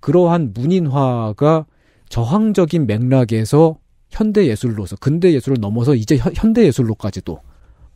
그러한 문인화가 저항적인 맥락에서 현대 예술로서 근대 예술을 넘어서 이제 현대 예술로까지도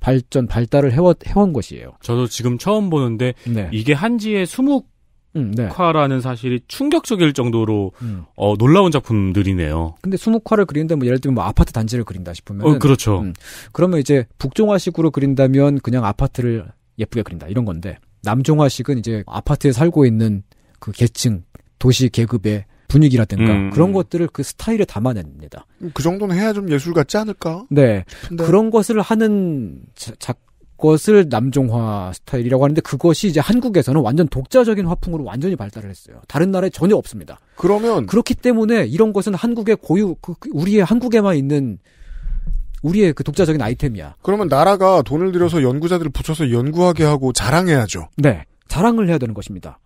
발전 발달을 해온, 해온 것이에요. 저도 지금 처음 보는데 네. 이게 한지의 수묵 음, 네. 화라는 사실이 충격적일 정도로 음. 어, 놀라운 작품들이네요. 근데 수묵화를 그리는데 뭐 예를 들면 뭐 아파트 단지를 그린다 싶으면 어, 그렇죠. 음, 그러면 이제 북종화식으로 그린다면 그냥 아파트를 예쁘게 그린다 이런 건데 남종화식은 이제 아파트에 살고 있는 그 계층 도시 계급의 분위기라든가 음. 그런 것들을 그 스타일에 담아냅니다. 그 정도는 해야 좀 예술 같지 않을까? 네. 근데... 그런 것을 하는 작 것을 남종화 스타일이라고 하는데 그것이 이제 한국에서는 완전 독자적인 화풍으로 완전히 발달을 했어요. 다른 나라에 전혀 없습니다. 그러면 그렇기 때문에 이런 것은 한국의 고유 그, 그 우리의 한국에만 있는 우리의 그 독자적인 아이템이야. 그러면 나라가 돈을 들여서 연구자들을 붙여서 연구하게 하고 자랑해야죠. 네. 자랑을 해야 되는 것입니다.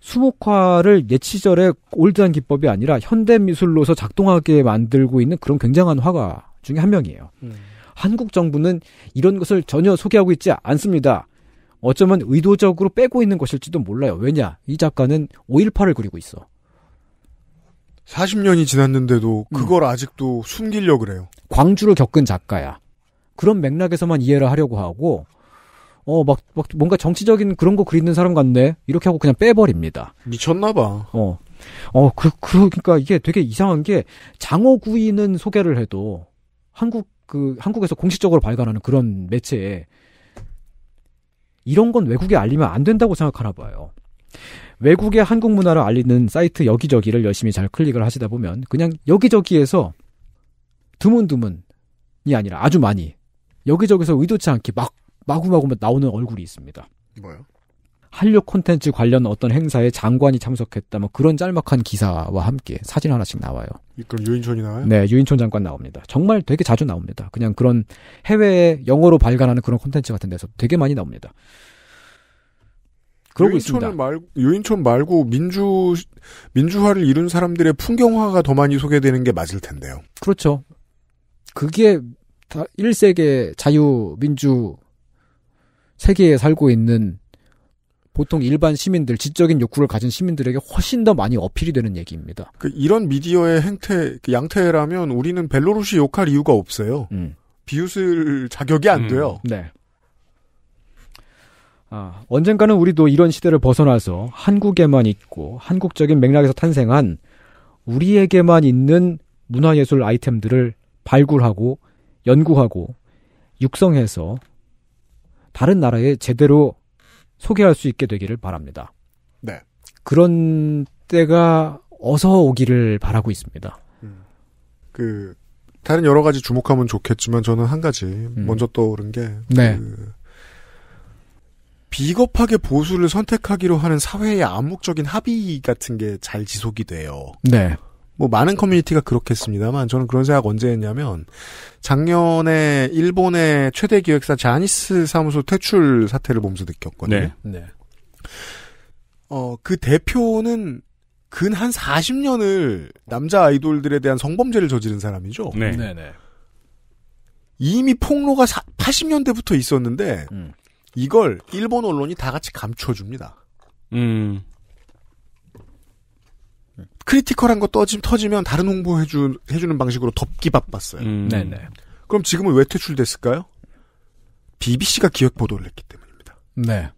수목화를 예치절의 올드한 기법이 아니라 현대 미술로서 작동하게 만들고 있는 그런 굉장한 화가 중에 한 명이에요. 음. 한국 정부는 이런 것을 전혀 소개하고 있지 않습니다. 어쩌면 의도적으로 빼고 있는 것일지도 몰라요. 왜냐? 이 작가는 5.18을 그리고 있어. 40년이 지났는데도 음. 그걸 음. 아직도 숨기려 그래요. 광주를 겪은 작가야. 그런 맥락에서만 이해를 하려고 하고 어, 막, 막, 뭔가 정치적인 그런 거 그리는 사람 같네? 이렇게 하고 그냥 빼버립니다. 미쳤나봐. 어. 어, 그, 그, 그니까 이게 되게 이상한 게, 장어구이는 소개를 해도, 한국 그 한국에서 공식적으로 발간하는 그런 매체에 이런 건 외국에 알리면 안 된다고 생각하나 봐요. 외국의 한국 문화를 알리는 사이트 여기저기를 열심히 잘 클릭을 하시다 보면 그냥 여기저기에서 드문드문이 아니라 아주 많이 여기저기서 의도치 않게 막 마구마구 나오는 얼굴이 있습니다. 뭐요? 한류 콘텐츠 관련 어떤 행사에 장관이 참석했다 뭐 그런 짤막한 기사와 함께 사진 하나씩 나와요. 그럼 유인촌이 나와요? 네, 유인촌 장관 나옵니다. 정말 되게 자주 나옵니다. 그냥 그런 해외 영어로 발간하는 그런 콘텐츠 같은 데서 되게 많이 나옵니다. 그러고 있습니다. 말, 유인촌 말고 민주 민주화를 이룬 사람들의 풍경화가 더 많이 소개되는 게 맞을 텐데요. 그렇죠. 그게 다 1세계 자유 민주 세계에 살고 있는 보통 일반 시민들, 지적인 욕구를 가진 시민들에게 훨씬 더 많이 어필이 되는 얘기입니다. 그 이런 미디어의 행태, 그 양태라면 우리는 벨로루시 욕할 이유가 없어요. 음. 비웃을 자격이 안 음. 돼요. 네. 아, 언젠가는 우리도 이런 시대를 벗어나서 한국에만 있고 한국적인 맥락에서 탄생한 우리에게만 있는 문화예술 아이템들을 발굴하고 연구하고 육성해서 다른 나라에 제대로 소개할 수 있게 되기를 바랍니다. 네. 그런 때가 어서 오기를 바라고 있습니다. 음. 그 다른 여러 가지 주목하면 좋겠지만 저는 한 가지 음. 먼저 떠오른 게 네. 그 비겁하게 보수를 선택하기로 하는 사회의 암묵적인 합의 같은 게 잘 지속이 돼요. 네. 뭐 많은 커뮤니티가 그렇겠습니다만 저는 그런 생각 언제 했냐면 작년에 일본의 최대 기획사 자니스 사무소 퇴출 사태를 몸소 느꼈거든요. 네. 네. 어, 그 대표는 근 한 40년을 남자 아이돌들에 대한 성범죄를 저지른 사람이죠. 네. 네, 네. 이미 폭로가 사, 80년대부터 있었는데 음. 이걸 일본 언론이 다 같이 감춰줍니다. 음. 크리티컬한 거 떠지, 터지면 다른 홍보 해주, 해주는 방식으로 덮기 바빴어요. 음. 네네. 네. 네. 그럼 지금은 왜 퇴출됐을까요? BBC가 기획 보도를 했기 때문입니다. 네.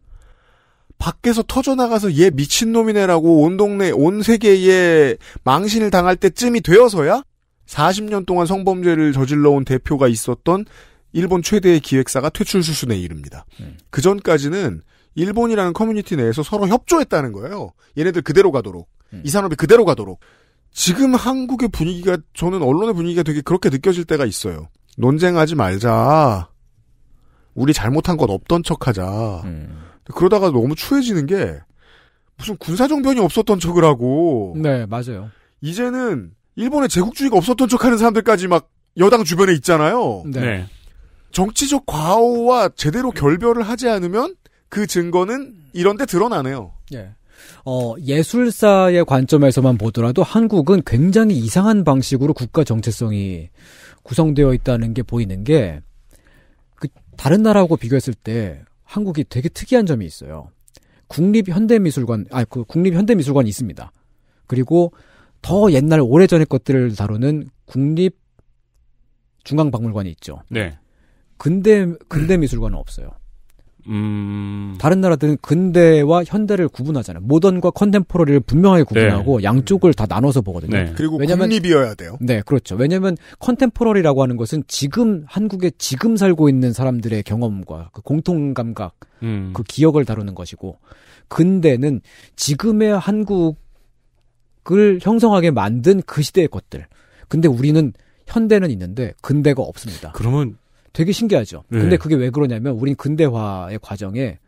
밖에서 터져나가서 얘 미친놈이네라고 온 동네, 온 세계에 망신을 당할 때쯤이 되어서야 40년 동안 성범죄를 저질러온 대표가 있었던 일본 최대의 기획사가 퇴출 수순에 이릅니다. 음. 그 전까지는 일본이라는 커뮤니티 내에서 서로 협조했다는 거예요. 얘네들 그대로 가도록. 음. 이 산업이 그대로 가도록 지금 한국의 분위기가 저는 언론의 분위기가 되게 그렇게 느껴질 때가 있어요. 논쟁하지 말자. 우리 잘못한 건 없던 척하자. 음. 그러다가 너무 추해지는 게 무슨 군사정변이 없었던 척을 하고. 네, 맞아요. 이제는 일본의 제국주의가 없었던 척하는 사람들까지 막 여당 주변에 있잖아요. 네. 네. 정치적 과오와 제대로 결별을 하지 않으면 그 증거는 이런데 드러나네요. 예. 어, 예술사의 관점에서만 보더라도 한국은 굉장히 이상한 방식으로 국가 정체성이 구성되어 있다는 게 보이는 게, 그, 다른 나라하고 비교했을 때 한국이 되게 특이한 점이 있어요. 국립현대미술관, 아, 그, 국립현대미술관이 있습니다. 그리고 더 옛날 오래전의 것들을 다루는 국립중앙박물관이 있죠. 네. 근대, 근대미술관은 없어요. 음... 다른 나라 들은 근대와 현대를 구분하잖아요. 모던과 컨템포러리를 분명하게 구분하고 네. 양쪽을 다 나눠서 보거든요. 네. 그리고 왜냐면, 국립이어야 돼요. 네, 그렇죠. 왜냐하면 컨템포러리라고 하는 것은 지금 한국에 지금 살고 있는 사람들의 경험과 그 공통 감각, 음... 그 기억을 다루는 것이고 근대는 지금의 한국을 형성하게 만든 그 시대의 것들. 근데 우리는 현대는 있는데 근대가 없습니다. 그러면 되게 신기하죠. 네. 근데 그게 왜 그러냐면 우린 근대화의 과정에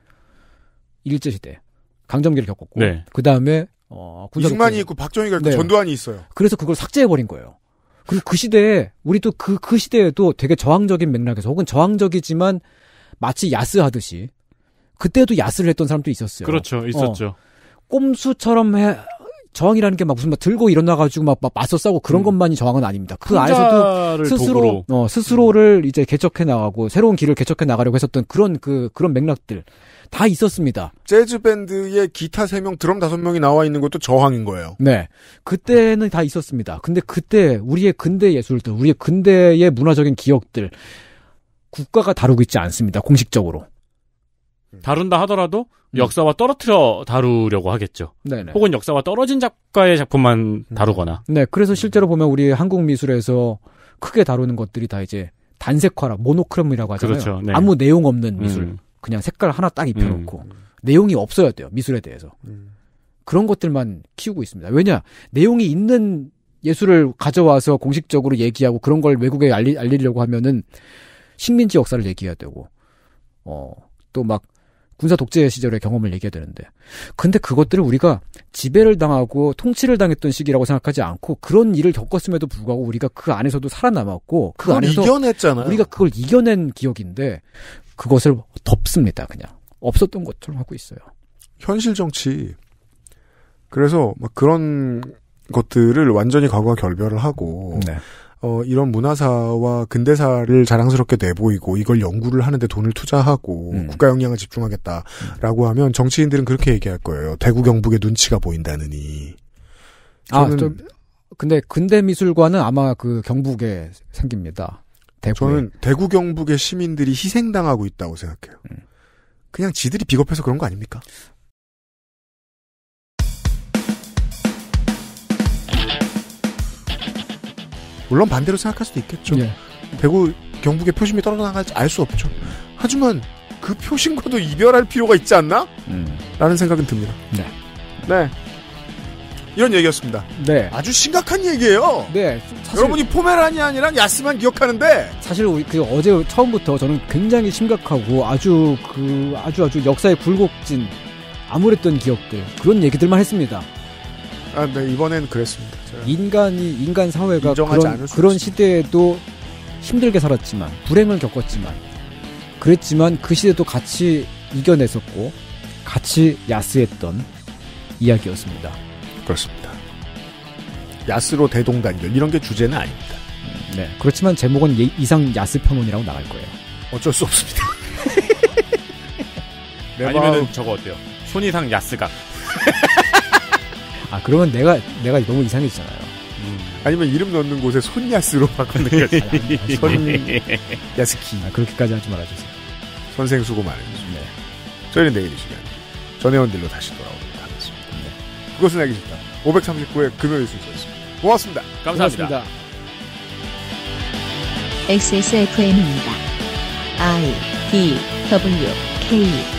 일제 시대 강점기를 겪었고 네. 그다음에 어 군사 이승만이 있고 그 박정희가 있고 네. 전두환이 있어요. 그래서 그걸 삭제해 버린 거예요. 그리고 그 시대에 우리 또 그그 그 시대에도 되게 저항적인 맥락에서 혹은 저항적이지만 마치 야스하듯이 그때도 야스를 했던 사람도 있었어요. 그렇죠. 있었죠. 어, 꼼수처럼 해, 저항이라는 게 막 무슨 막 들고 일어나가지고 막, 막 맞서 싸고 그런 음. 것만이 저항은 아닙니다. 그 안에서도 스스로, 어, 스스로를 음. 이제 개척해 나가고 새로운 길을 개척해 나가려고 했었던 그런 그, 그런 맥락들 다 있었습니다. 재즈밴드의 기타 3명, 드럼 5명이 나와 있는 것도 저항인 거예요. 네. 그때는 다 있었습니다. 근데 그때 우리의 근대 예술들, 우리의 근대의 문화적인 기억들, 국가가 다루고 있지 않습니다. 공식적으로. 음. 다룬다 하더라도 음. 역사와 떨어뜨려 다루려고 하겠죠. 네네. 혹은 역사와 떨어진 작가의 작품만 음. 다루거나. 네, 그래서 음. 실제로 보면 우리 한국 미술에서 크게 다루는 것들이 다 이제 단색화라 모노크롬이라고 하잖아요. 그렇죠. 네. 아무 내용 없는 미술. 음. 그냥 색깔 하나 딱 입혀놓고 음. 내용이 없어야 돼요. 미술에 대해서. 그런 것들만 키우고 있습니다. 왜냐 내용이 있는 예술을 가져와서 공식적으로 얘기하고 그런 걸 외국에 알리, 알리려고 하면은 식민지 역사를 얘기해야 되고 어또막 군사 독재 시절의 경험을 얘기해야 되는데. 근데 그것들을 우리가 지배를 당하고 통치를 당했던 시기라고 생각하지 않고 그런 일을 겪었음에도 불구하고 우리가 그 안에서도 살아남았고 그 안에서 이겨냈잖아요. 우리가 그걸 이겨낸 기억인데 그것을 덮습니다. 그냥 없었던 것처럼 하고 있어요. 현실 정치. 그래서 막 그런 것들을 완전히 과거와 결별을 하고 네. 어, 이런 문화사와 근대사를 자랑스럽게 내보이고 이걸 연구를 하는데 돈을 투자하고 음. 국가 역량을 집중하겠다라고 음. 하면 정치인들은 그렇게 얘기할 거예요. 대구 경북의 눈치가 보인다느니. 아, 좀 근데 근대 미술관은 아마 그 경북에 생깁니다. 대구에. 저는 대구 경북의 시민들이 희생당하고 있다고 생각해요. 음. 그냥 지들이 비겁해서 그런 거 아닙니까? 물론 반대로 생각할 수도 있겠죠. 예. 대구 경북의 표심이 떨어나갈지 알 수 없죠. 하지만 그 표심과도 이별할 필요가 있지 않나? 음. 라는 생각은 듭니다. 네. 네. 이런 얘기였습니다. 네. 아주 심각한 얘기예요. 네. 여러분이 포메라니안이랑 야스만 기억하는데 사실 그 어제 처음부터 저는 굉장히 심각하고 아주 그 아주 아주 역사의 굴곡진 암울했던 기억들 그런 얘기들만 했습니다. 아, 네 이번엔 그랬습니다. 인간이 인간 사회가 그런, 그런 시대에도 힘들게 살았지만 불행을 겪었지만 그랬지만 그 시대도 같이 이겨냈었고 같이 야스했던 이야기였습니다. 그렇습니다. 야스로 대동단결 이런 게 주제는 아닙니다. 음, 네. 그렇지만 제목은 예, 이상 야스 평론이라고 나갈 거예요. 어쩔 수 없습니다. 아니면은 저거 어때요? 손이상 야스가 아 그러면 내가 내가 너무 이상해지잖아요. 음. 아니면 이름 넣는 곳에 손야스로 바꾸는 게 손야스키. 아, 그렇게까지 하지 말아주세요. 선생 수고 많으십니다 네. 저희는 내일 이 시간 전혜원들로 다시 돌아오도록 하겠습니다. 네. 그것은 알기 싫다. 539회 금요일 순서였습니다. 고맙습니다. 감사합니다. 고맙습니다. XSFM입니다. I D W K